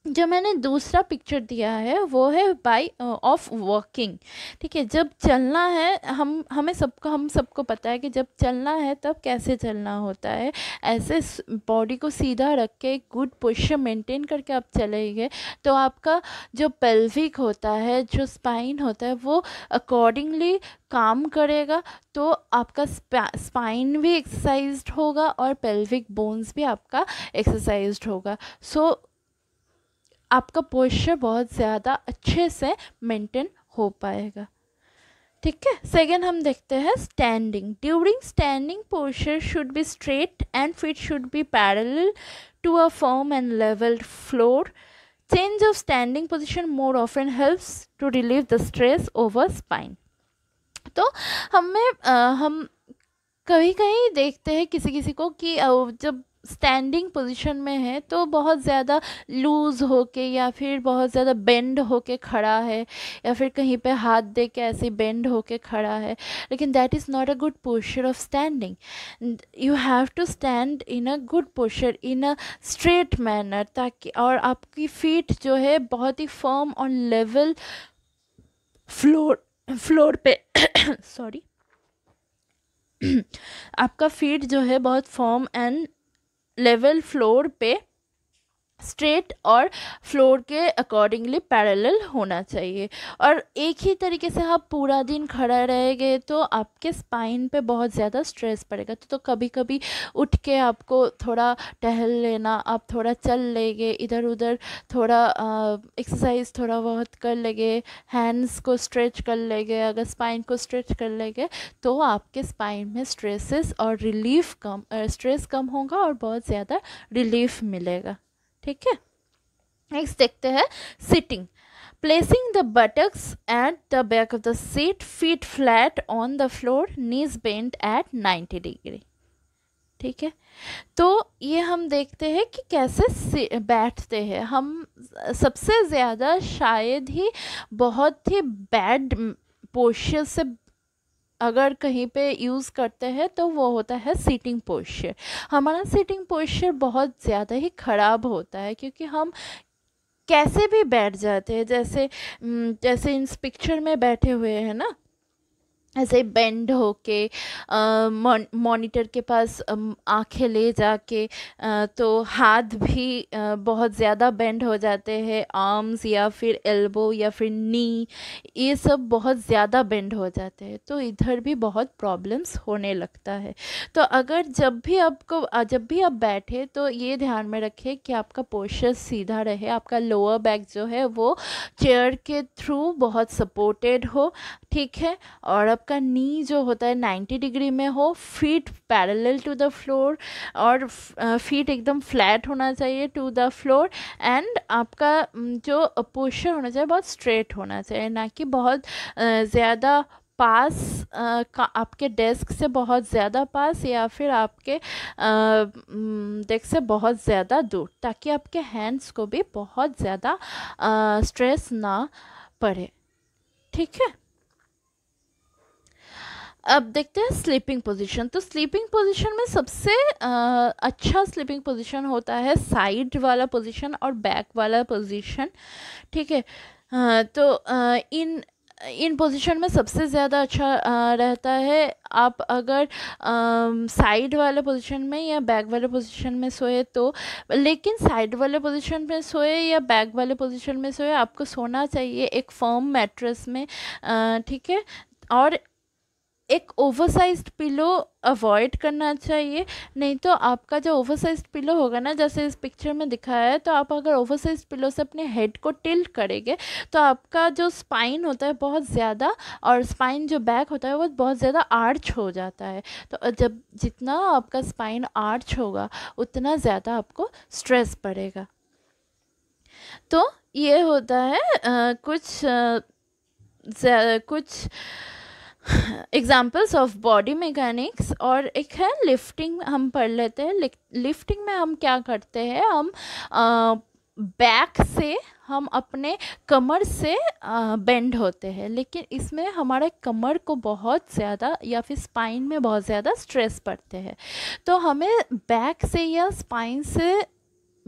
जो मैंने दूसरा पिक्चर दिया है वो है बाई ऑफ वॉकिंग ठीक है जब चलना है हम हमें सबको हम सबको पता है कि जब चलना है तब कैसे चलना होता है ऐसे बॉडी को सीधा रख के एक गुड पोस्चर मेंटेन करके आप चलेंगे तो आपका जो पेल्विक होता है जो स्पाइन होता है वो अकॉर्डिंगली काम करेगा तो आपका स्पाइन भी एक्सरसाइज होगा और पेल्विक बोन्स भी आपका एक्सरसाइज होगा सो so, आपका पोस्चर बहुत ज़्यादा अच्छे से मेंटेन हो पाएगा ठीक है सेकेंड हम देखते हैं standing during standing posture should be straight and feet should be parallel to a firm and levelled floor change of standing position more ऑफ एंड helps to relieve the stress over spine तो हमें हम कभी कहीं देखते हैं किसी किसी को कि जब स्टैंडिंग पोजीशन में है तो बहुत ज़्यादा लूज़ होके या फिर बहुत ज़्यादा बेंड होके खड़ा है या फिर कहीं पे हाथ दे के ऐसे बेंड होके खड़ा है लेकिन that is not a good posture of standing you have to stand in a good posture in a straight manner ताकि और आपकी फीट जो है बहुत ही फर्म और लेवल फ्लोर फ्लोर पे सॉरी आपका फीट जो है बहुत फॉर्म एंड लेवल फ्लोर पे-- स्ट्रेट और फ्लोर के अकॉर्डिंगली पैरेलल होना चाहिए और एक ही तरीके से आप पूरा दिन खड़ा रहेंगे तो आपके स्पाइन पे बहुत ज़्यादा स्ट्रेस पड़ेगा तो, तो कभी कभी उठ के आपको थोड़ा टहल लेना आप थोड़ा चल लेंगे इधर उधर थोड़ा एक्सरसाइज थोड़ा बहुत कर लेंगे हैंड्स को स्ट्रेच कर लेंगे अगर स्पाइन को स्ट्रेच कर लेंगे तो आपके स्पाइन में स्ट्रेसेस और रिलीफ कम स्ट्रेस कम होगा और बहुत ज़्यादा रिलीफ मिलेगा ठीक है नेक्स्ट देखते हैं sitting placing the buttocks at the back of the seat feet flat on the floor knees bend at ninety degree ठीक है तो ये हम देखते हैं कि कैसे बैठते हैं हम सबसे ज़्यादा शायद ही बहुत ही बैड पोस्चर से अगर कहीं पे यूज़ करते हैं तो वो होता है सीटिंग पोस्चर हमारा सीटिंग पोस्चर बहुत ज़्यादा ही ख़राब होता है क्योंकि हम कैसे भी बैठ जाते हैं जैसे जैसे इस पिक्चर में बैठे हुए हैं ना ऐसे बेंड होके मॉनिटर के पास आंखें ले जाके तो हाथ भी बहुत ज़्यादा बेंड हो जाते हैं आर्म्स या फिर एल्बो या फिर नी ये सब बहुत ज़्यादा बेंड हो जाते हैं तो इधर भी बहुत प्रॉब्लम्स होने लगता है तो अगर जब भी आपको जब भी आप बैठे तो ये ध्यान में रखें कि आपका पोशर सीधा रहे आपका लोअर बैक जो है वो चेयर के थ्रू बहुत सपोर्टेड हो ठीक है और आप आपका नी जो होता है 90 डिग्री में हो feet parallel to the floor और फीट एकदम फ्लैट होना चाहिए टू द फ्लोर एंड आपका जो पोस्चर होना चाहिए बहुत स्ट्रेट होना चाहिए ना कि बहुत ज़्यादा पास आ, का आपके डेस्क से बहुत ज़्यादा पास या फिर आपके डेस्क से बहुत ज़्यादा दूर ताकि आपके हैंड्स को भी बहुत ज़्यादा स्ट्रेस ना पड़े ठीक है अब देखते हैं स्लीपिंग पोजीशन तो स्लीपिंग पोजीशन में सबसे आ, अच्छा स्लीपिंग पोजीशन होता है साइड वाला पोजीशन और बैक वाला पोजीशन ठीक है तो आ, इन इन पोजीशन में सबसे ज़्यादा अच्छा रहता है आप अगर साइड वाले पोजीशन में या बैक वाले पोजीशन में सोए तो लेकिन साइड वाले पोजीशन में सोए या बैक वाले पोजीशन में सोए आपको सोना चाहिए एक फर्म मैट्रेस में ठीक है और एक ओवरसाइज पिलो अवॉइड करना चाहिए नहीं तो आपका जो ओवरसाइज पिलो होगा ना जैसे इस पिक्चर में दिखाया है तो आप अगर ओवरसाइज पिलो से अपने हेड को टिल्ट करेंगे तो आपका जो स्पाइन होता है बहुत ज़्यादा और स्पाइन जो बैक होता है वो बहुत ज़्यादा आर्च हो जाता है तो जब जितना आपका स्पाइन आर्च होगा उतना ज़्यादा आपको स्ट्रेस पड़ेगा तो ये होता है आ, कुछ आ, कुछ एग्जाम्पल्स ऑफ बॉडी मैकेनिक्स और एक है लिफ्टिंग हम पढ़ लेते हैं लिफ्टिंग में हम क्या करते हैं हम बैक से हम अपने कमर से आ, बेंड होते हैं लेकिन इसमें हमारे कमर को बहुत ज़्यादा या फिर स्पाइन में बहुत ज़्यादा स्ट्रेस पड़ते हैं तो हमें बैक से या स्पाइन से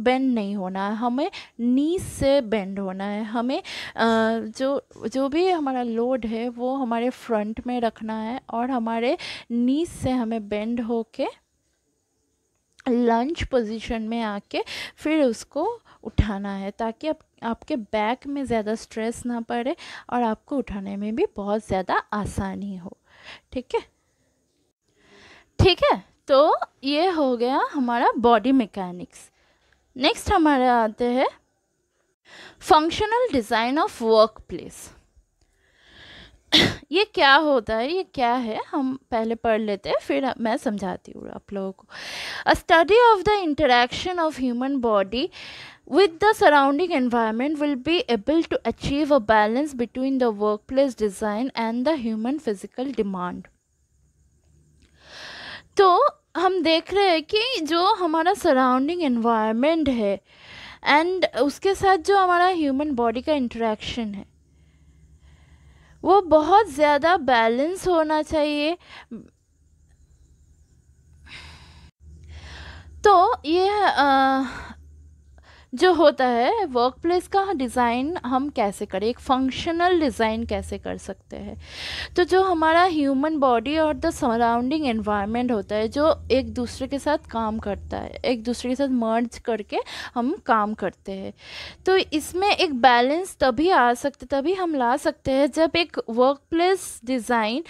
बेंड नहीं होना है हमें नीज से बेंड होना है हमें जो जो भी हमारा लोड है वो हमारे फ्रंट में रखना है और हमारे नीज से हमें बेंड होके लंच पोजीशन में आके फिर उसको उठाना है ताकि आप, आपके बैक में ज़्यादा स्ट्रेस ना पड़े और आपको उठाने में भी बहुत ज़्यादा आसानी हो ठीक है ठीक है तो ये हो गया हमारा बॉडी मैकेनिक्स नेक्स्ट हमारे आते हैं functional design of work place ये क्या होता है ये क्या है हम पहले पढ़ लेते हैं फिर मैं समझाती हूँ आप लोगों को a study of the interaction of human body with the surrounding environment will be able to achieve a balance between the work place design and the human physical demand तो हम देख रहे हैं कि जो हमारा सराउंडिंग एनवायरनमेंट है and उसके साथ जो हमारा ह्यूमन बॉडी का इंटरेक्शन है वो बहुत ज़्यादा बैलेंस होना चाहिए तो ये आ, जो होता है वर्क प्लेस का डिज़ाइन हम कैसे करें एक फंक्शनल डिज़ाइन कैसे कर सकते हैं तो जो हमारा ह्यूमन बॉडी और द सराउंडिंग एनवायरनमेंट होता है जो एक दूसरे के साथ काम करता है एक दूसरे के साथ मर्ज करके हम काम करते हैं तो इसमें एक बैलेंस तभी आ सकते तभी हम ला सकते हैं जब एक वर्क प्लेस डिज़ाइन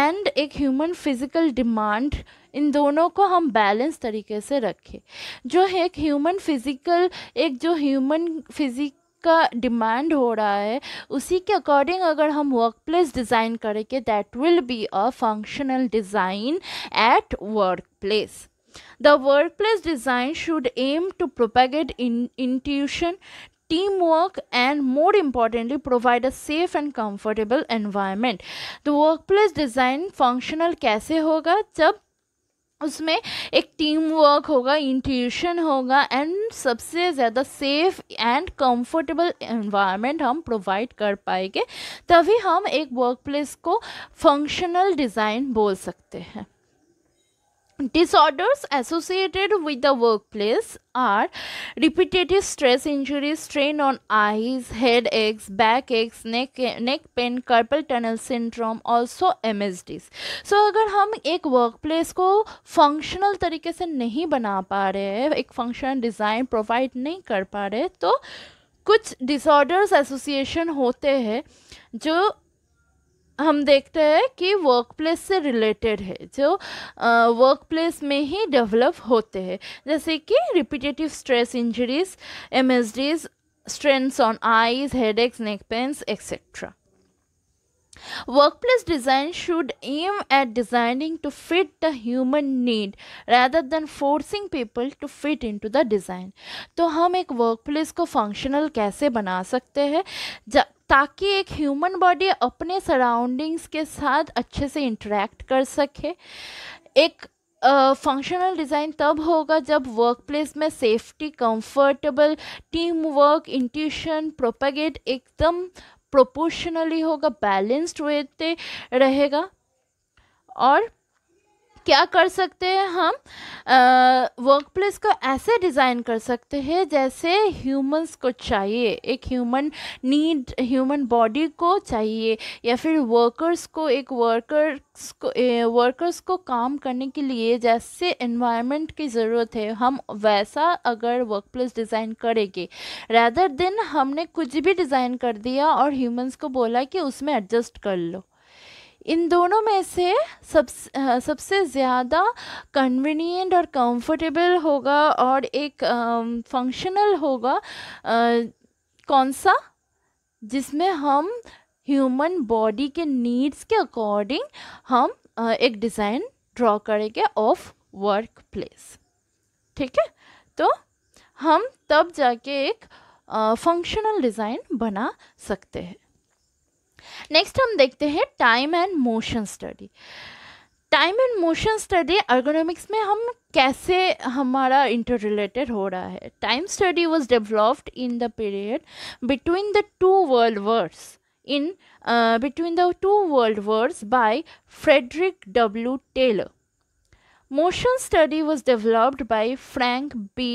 एंड एक ह्यूमन फिज़िकल डिमांड इन दोनों को हम बैलेंस तरीके से रखें जो है एक ह्यूमन फिज़िकल एक जो ह्यूमन फिज़िक का डिमांड हो रहा है उसी के अकॉर्डिंग अगर हम वर्क प्लेस डिज़ाइन करें कि that will be a functional design at work place the work place design should aim to propagate in intuition team work and more importantly provide a safe and comfortable environment the work place design functional कैसे होगा जब उसमें एक team work होगा intuition होगा and सबसे ज़्यादा safe and comfortable environment हम प्रोवाइड कर पाएंगे तभी हम एक वर्क प्लेस को फंक्शनल डिज़ाइन बोल सकते हैं Disorders associated with the workplace are repetitive stress injuries, strain on eyes, head aches back aches neck neck pain, carpal tunnel syndrome, also MSDs. so, agar hum ek workplace ko functional tarike se nahi bana pa rahe हैं एक functional design provide नहीं कर पा रहे तो कुछ disorders association होते हैं जो हम देखते हैं कि वर्क प्लेस से रिलेटेड है जो वर्क प्लेस में ही डेवलप होते हैं जैसे कि repetitive stress injuries M S Ds strains on eyes headaches neck pains etcetera Workplace design should aim at designing to fit the human need rather than forcing people to fit into the design. तो हम एक workplace को functional कैसे बना सकते हैं ताकि एक ह्यूमन बॉडी अपने सराउंडिंग्स के साथ अच्छे से इंटरेक्ट कर सके एक फंक्शनल uh, डिज़ाइन तब होगा जब वर्क प्लेस में safety comfortable team work intuition propagate एकदम प्रोपोर्शनली होगा बैलेंस्ड वे रहेगा और क्या कर सकते हैं हम वर्क प्लेस को ऐसे डिज़ाइन कर सकते हैं जैसे ह्यूमंस को चाहिए एक ह्यूमन नीड ह्यूमन बॉडी को चाहिए या फिर वर्कर्स को एक वर्कर्स को वर्कर्स को काम करने के लिए जैसे इन्वायरमेंट की ज़रूरत है हम वैसा अगर वर्क प्लेस डिज़ाइन करेंगे रैदर दिन हमने कुछ भी डिज़ाइन कर दिया और ह्यूमन्स को बोला कि उसमें एडजस्ट कर लो इन दोनों में से सब सबसे ज़्यादा कन्वीनियंट और कंफर्टेबल होगा और एक फंक्शनल uh, होगा uh, कौन सा जिसमें हम ह्यूमन बॉडी के नीड्स के अकॉर्डिंग हम uh, एक डिज़ाइन ड्रॉ करेंगे ऑफ वर्क प्लेस ठीक है तो हम तब जाके एक फंक्शनल डिज़ाइन बना सकते हैं नेक्स्ट हम देखते हैं time and motion study time and motion study ergonomics में हम कैसे हमारा इंटर रिलेटेड हो रहा है time study was developed in the period between the two world words in between the two world words by Frederick W Taylor motion study was developed by Frank B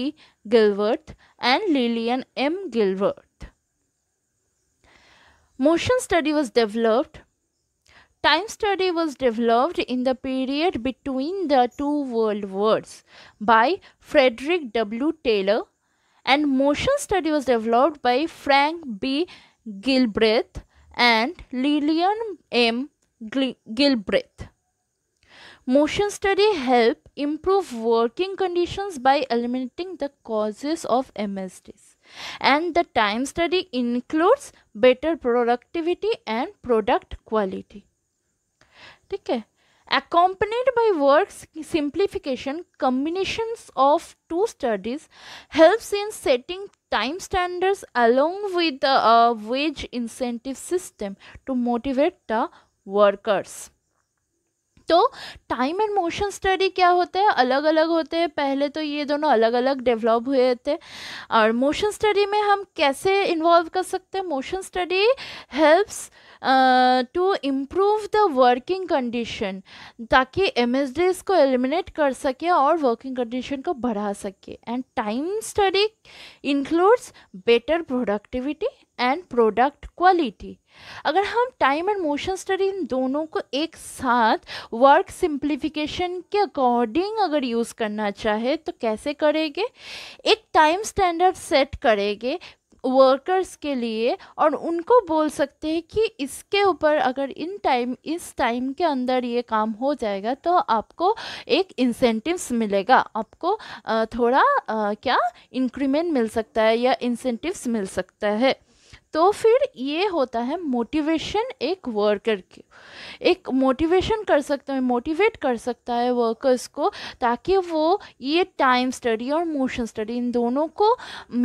गिलवर्थ and Lillian M गिलवर्थ Motion study was developed. Time study was developed in the period between the two world wars by Frederick W. Taylor and motion study was developed by Frank B. Gilbreth and Lillian M. Gilbreth. Motion study help improve working conditions by eliminating the causes of MSDs and the time study includes better productivity and product quality ठीक है accompanied by works simplification combinations of two studies helps in setting time standards along with a uh, wage incentive system to motivate the workers तो time and motion study क्या होते हैं अलग अलग होते हैं पहले तो ये दोनों अलग अलग डेवलप हुए थे और मोशन स्टडी में हम कैसे इन्वॉल्व कर सकते हैं motion study helps to improve the working condition ताकि एम को एलिमिनेट कर सके और वर्किंग कंडीशन को बढ़ा सके and time study includes better productivity and product quality अगर हम टाइम एंड मोशन स्टडी इन दोनों को एक साथ वर्क सिंप्लीफिकेशन के अकॉर्डिंग अगर यूज़ करना चाहे तो कैसे करेंगे एक टाइम स्टैंडर्ड सेट करेंगे वर्कर्स के लिए और उनको बोल सकते हैं कि इसके ऊपर अगर इन टाइम इस टाइम के अंदर ये काम हो जाएगा तो आपको एक इंसेंटिव्स मिलेगा आपको थोड़ा क्या इंक्रीमेंट मिल सकता है या इंसेंटिव्स मिल सकता है तो फिर ये होता है मोटिवेशन एक वर्कर की एक मोटिवेशन कर सकता है मोटिवेट कर सकता है वर्कर्स को ताकि वो ये टाइम स्टडी और मोशन स्टडी इन दोनों को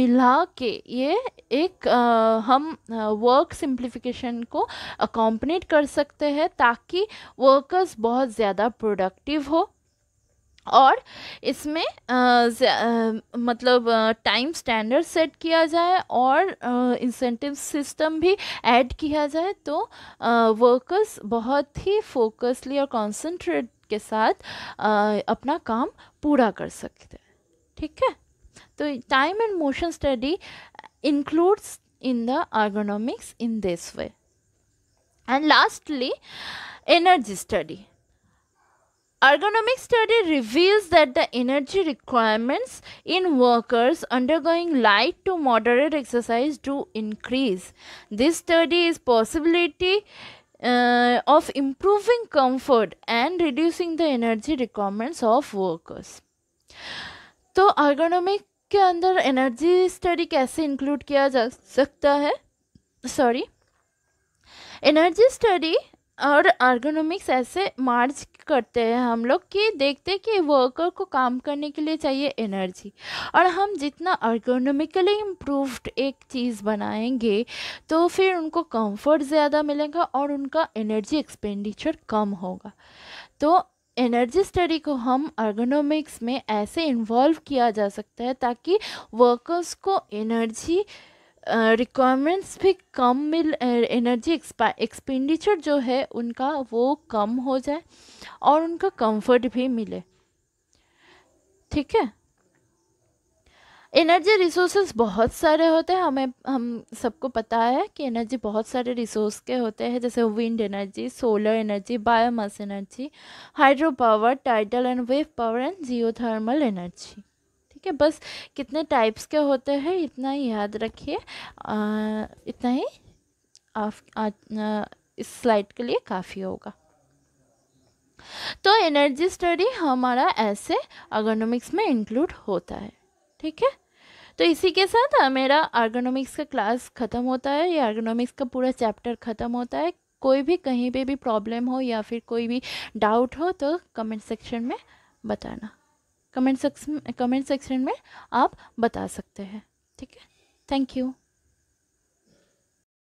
मिला के ये एक आ, हम वर्क सिंप्लीफिकेशन को अकॉम्पनीट कर सकते हैं ताकि वर्कर्स बहुत ज़्यादा प्रोडक्टिव हो और इसमें आ, आ, मतलब टाइम स्टैंडर्ड सेट किया जाए और इंसेंटिव सिस्टम भी ऐड किया जाए तो वर्कर्स बहुत ही फोकसली और कॉन्सेंट्रेट के साथ आ, अपना काम पूरा कर सकते हैं ठीक है तो time and motion study includes in the ergonomics in this way and lastly energy study Ergonomic study reveals that the energy requirements in workers undergoing light to moderate exercise do increase. This study is possibility uh, of improving comfort and reducing the energy requirements of workers. तो ergonomic के अंदर energy study कैसे include किया जा सकता है Sorry, energy study और आर्गोनोमिक्स ऐसे मार्च करते हैं हम लोग कि देखते कि वर्कर को काम करने के लिए चाहिए एनर्जी और हम जितना आर्गोनोमिकली इम्प्रूव्ड एक चीज़ बनाएंगे तो फिर उनको कंफर्ट ज़्यादा मिलेगा और उनका एनर्जी एक्सपेंडिचर कम होगा तो एनर्जी स्टडी को हम आर्गोनोमिक्स में ऐसे इन्वॉल्व किया जा सकता है ताकि वर्कर्स को एनर्जी रिक्वायरमेंट्स भी कम मिल एनर्जी एक्सपेंडिचर जो है उनका वो कम हो जाए और उनका कंफर्ट भी मिले ठीक है एनर्जी रिसोर्सेज बहुत सारे होते हैं हमें हम सबको पता है कि एनर्जी बहुत सारे रिसोर्स के होते हैं जैसे wind energy solar energy biomass energy hydro power tidal and wave power and geothermal energy ठीक है बस कितने टाइप्स के होते हैं इतना ही याद रखिए इतना ही आप इस स्लाइड के लिए काफ़ी होगा तो एनर्जी स्टडी हमारा ऐसे अगोनॉमिक्स में इंक्लूड होता है ठीक है तो इसी के साथ मेरा आर्गोनॉमिक्स का क्लास ख़त्म होता है या आर्गोनॉमिक्स का पूरा चैप्टर ख़त्म होता है कोई भी कहीं पे भी प्रॉब्लम हो या फिर कोई भी डाउट हो तो कमेंट सेक्शन में बताना कमेंट सेक्शन कमेंट सेक्शन में आप बता सकते हैं ठीक है थैंक यू